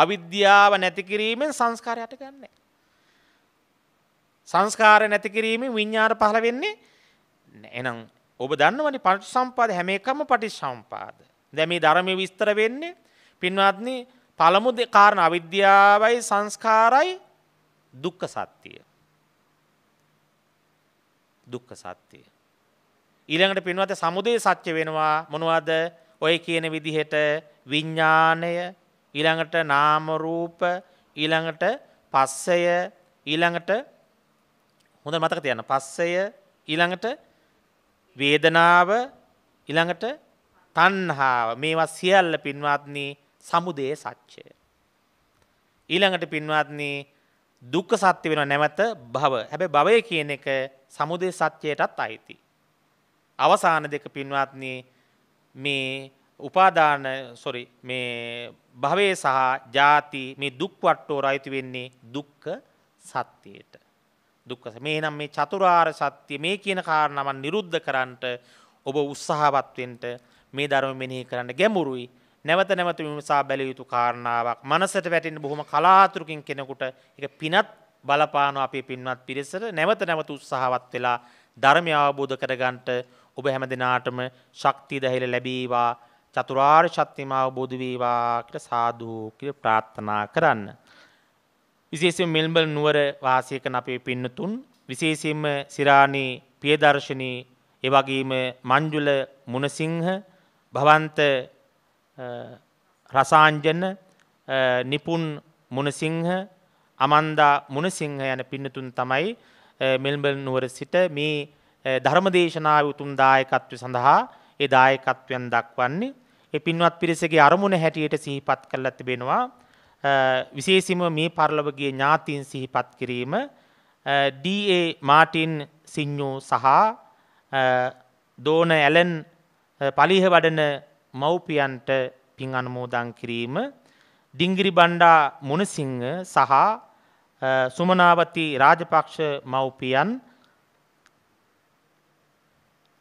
අවිද්‍යාව නැතිකිරීමෙන් සංස්කාරයට ගන්න. සංස්කාර නැතිකිරීමේ විඤ්ඥාර පහල වෙන්නේ එනම් ඔබ දන්නවනි පටු සම්පාද හැම එකම පටි සම්පාද. දැම ධරමය විස්තර වෙන්නේ පින්වත්න පළමු කාරණ අවිද්‍යාවයි සංස්කාරයි දුක්ක සත්‍යය. දුක්ක සත්‍යය. ඊළඟට පින්වත සමුදේ සත්‍ය වෙනවා මොනවද ඔය කියන විදිහට විඤ්ඥානය ඊළඟට නාමරූප ඊළඟට පස්සය ඊළඟට හොඳ මතක තියන්න පස්සය ඊළඟට වේදනාව ඊළඟට තන්හාාව මේවා සියල්ල පින්වත්න්නේ සමුදේ සච්චය. ඊළඟට පින්වත්න්නේ දුක්ක සත්‍ය වෙන නැවත භව හැබැ භවය කියන එක සමුදේ සත්‍යයටත් අයිති. අවසාන දෙක පින්වත්නි මේ උපාදාන සොරි මේ භවයේ සහ ජාති මේ දුක් වට්ටෝ රයිති වෙන්නේ දුක්ඛ සත්‍යයට. දුක්ඛ මේනම් මේ චතුරාර්ය සත්‍ය මේ කියන කාරණාව නිරුද්ධ කරන්නට ඔබ උත්සාහවත් වෙන්න මේ ධර්ම මෙනෙහි කරන්න ගැඹුරුයි. නැවත නැවත විමසා බැලිය යුතු කාරණාවක්. මනසට වැටෙන බොහොම කලාතුරකින් කෙනෙකුට ඒක පිනත් බලපාන අපේ පින්වත් පිරිසට නැවත නැවත උත්සාහවත් වෙලා ධර්මය අවබෝධ කරගන්නට ඔබ හැම දෙනාටම ශක්තිය දැහිල ලැබීවා චතුරාර් ශක්තිම අවබෝධ වේවා කියලා සාදු කියලා ප්‍රාර්ථනා කරන්න. විශේෂයෙන් මෙල්බල් නුවර වාසය කරන අපේ පින්නතුන් විශේෂයෙන්ම සිරාණී පියදර්ශනී ඒ වගේම මංජුල මුණසිංහ භවන්ත රසාංජන නිපුන් මුණසිංහ අමන්දා මුණසිංහ යන පින්නතුන් තමයි මෙල්බල් නුවර සිට මේ ධර්මදේශනා උතුම් දායකත්වය සඳහා ඒ දායකත්වයන් දක්වන්නේ ඒ පින්වත් පිරිසගේ අරමුණ හැටියට සිහිපත් කරලා තිබෙනවා විශේෂම මේ පරලොවගේ ඥාතීන් සිහිපත් කිරීම ඩA මාටින් සිං්ඥෝ සහ දෝන ඇලන් පලිහ වඩන මව්පියන්ට පින් අනුමෝදං කිරීම ඩිංගිරි බණ්ඩා මොනසිංහ සහ සුමනාවති රාජපක්ෂ මව්පියන්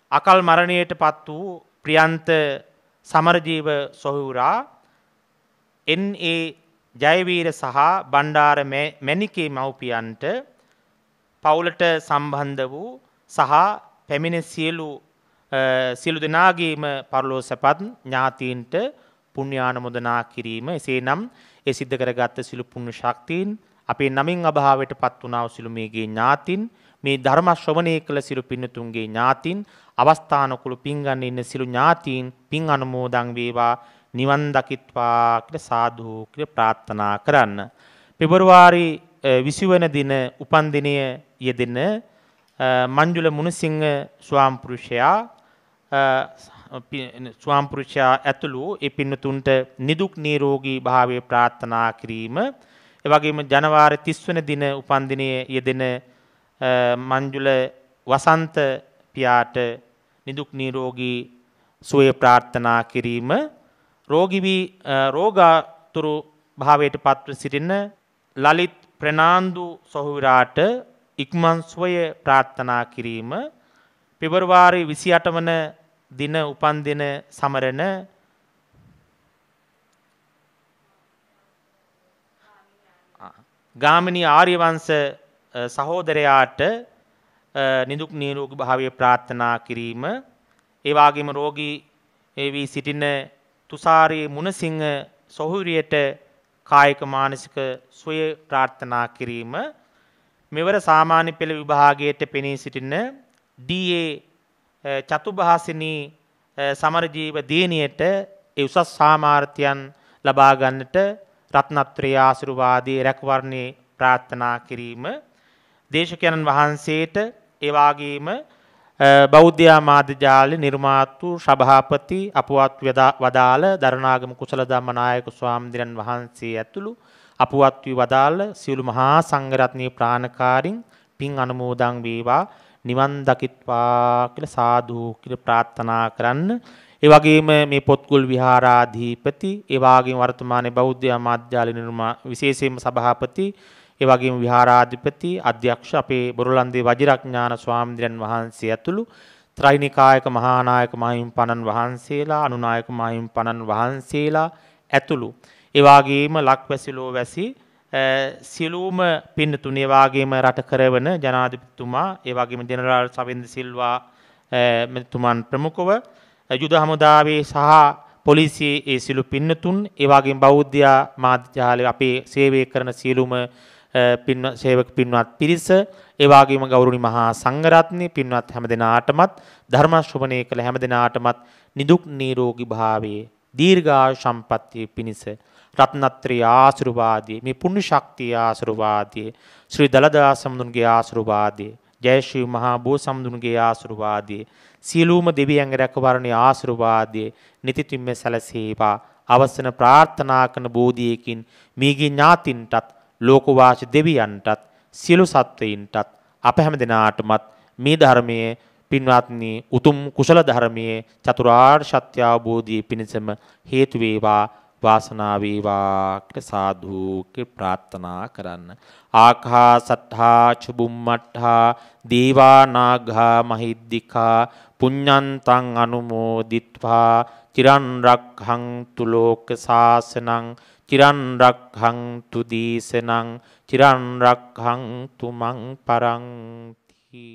අකල් මරණයට පත් වූ ප්‍රියන්ත සමරජීව සොහුරා එන්ඒ ජයවීර සහ බණ්ඩාර මැනිකේ මව්පියන්ට පවුලට සම්බන්ධ වූ සහ පැමිණ සියලු සියලු දෙනාගේම පරලෝ සැපත් ඥාතීන්ට පුුණ්‍යානමුදනා කිරීම එසේ නම් ඒ සිද්ධ කරගත්ත සිලු පුුණු ශක්තිීන් අපේ නමින් අභාවට පත් වනාව සිලු මේගේ ඥාතින් මේ ධර්ම ශ්‍රවණය කළ සිරු පින්නතුන්ගේ ඥාතින් අවස්ථානකුළු පින්ගන්න ඉන්න සිළු ඥාතීන් පින් අනුමෝදන් වේවා නිවන් දකිත්වා කියලා සාදු කියලා ප්‍රාර්ථනා කරන්න. පෙබරවාරි 20 වෙනි දින උපන්දිනය යෙදෙන මංජුල මුණසිංහ ස්වාම්පුරුෂයා ස්වාම්පුරුෂයා ඇතුළු ඒ පින්නතුන්ට නිදුක් නිරෝගී භාවය ප්‍රාර්ථනා කිරීම එවැගේම ජනවාරි 30 වෙනි දින උපන්දිනයේ යෙදෙන මංජුල වසන්ත පියාට නිදුක් නීරෝගී සුවය ප්‍රාර්ථනා කිරීම රෝගිවී රෝගාතුරු භාවයට පත්ව සිටින ලලිත් ප්‍රනාන්දු සොහුවිරාට ඉක්මන් සුවය ප්‍රාර්ථනා කිරීම පෙබරවාරි විසි අටවන දින උපන් දෙන සමරණ ගාමිණී ආර්යවංශ සහෝදරයාට නිදුක් නිරෝගී භාවය ප්‍රාර්ථනා කිරීම ඒ වගේම රෝගී ඒ වී සිටින තුසාරී මුණසිංහ සොහොයුරියට කායික මානසික සුවය ප්‍රාර්ථනා කිරීම මෙවර සාමාන්‍ය පෙළ විභාගයට පෙනී සිටින ඩඒ චතුභාසිනී සමරජීව දේනයට ඒ උසස් සාමාර්ථයන් ලබාගන්නට රත්නත්‍රයේ ආශිර්වාදයේ රැකවරණේ ප්‍රාර්ථනා කිරීම දේශකයන්න් වහන්සේට එවාගේම බෞද්ධයා මාධ්‍යජාලය නිර්මාත්තු සභාපති අපුවත් වදාළ දරනාගම කුසල දම්මනායක ස්වාම්දිරන් වහන්සේ ඇතුළු අපුවත් වී වදාළ සියලු මහා සංගරත්නය ප්‍රාණකාරින් පින් අනමෝදං වේවා නිවන් දකිත්වා කියල සාධූකිල ප්‍රාත්ථනා කරන්න. ඒවගේම මේ පොත්කුල් විහාරාධීපති ඒවාගේ වර්තමානය බෞද්ධ අමාධ්‍යාල නිර්මා විශේෂයම සභාපති ඒ වගේම විහාරාධිපති අධ්‍යක්ෂ අපේ බොරලන්දේ වජිරඥාන ස්වාමීන් වහන්සේ ඇතුළු ත්‍රිනිකායක මහානායක මහින්පණන් වහන්සේලා අනුනායක මහින්පණන් වහන්සේලා ඇතුළු ඒ වගේම ලක්වැසිලෝ වැසි සියලුම පින්නතුන් ඒ වගේම රට කරවන ජනාධිපතිතුමා ඒ වගේම ජෙනරාල් සවින්ද සිල්වා මෙතුමන් ප්‍රමුඛව යුද හමුදාවේ සහ පොලිසියේ ඒ සිළු පින්නතුන් ඒ වගේම බෞද්ධ මාධ්‍යාලයේ අපේ සේවය කරන සියලුම පින්වත් සේවක පින්වත් පිරිස ඒ වගේම ගෞරවනීය මහා සංඝරත්නය පින්වත් හැම දිනාටමත් ධර්ම ශ්‍රවණය කළ හැම දිනාටමත් නිදුක් නිරෝගී භාවයේ දීර්ඝායු සම්පන්නිය පිණිස රත්නත්‍රි ආශිර්වාදයේ මේ පුණ්‍ය ශක්තිය ආශිර්වාදයේ ශ්‍රී දලදා සම්මුන්ගේ ආශිර්වාදයේ ජය ශ්‍රී මහා බෝ සම්මුන්ගේ ආශිර්වාදයේ සියලුම දෙවියන්ගේ රැකවරණයේ ආශිර්වාදයේ නිතිතුම්ම සැලසේවා අවසන ප්‍රාර්ථනා කරන බෝධියකින් මේගේ ඥාතින්ටත් ලෝකවාච දෙවියන්ටත් සියලු සත්වයින්ටත් අප හැම දෙනාටමත් මේ ධර්මයේ පින්වත්නි උතුම් කුසල ධර්මයේ චතුරාර්ය සත්‍ය අවබෝධයේ පිණසම හේතු වේවා වාසනාව වේවා කියලා සාදු ප්‍රාර්ථනා කරන්න. ආකාසට්ඨා චුම්මට්ඨා දේවා නාග මහිද්దికා පුඤ්ඤන්තං අනුමෝදිත්වා චිරන් රක්ඛන්තු ලෝක සාසනං චිරන් රක්ඛන්තු දීසනං චිරන් රක්ඛන්තු මං පරන්ති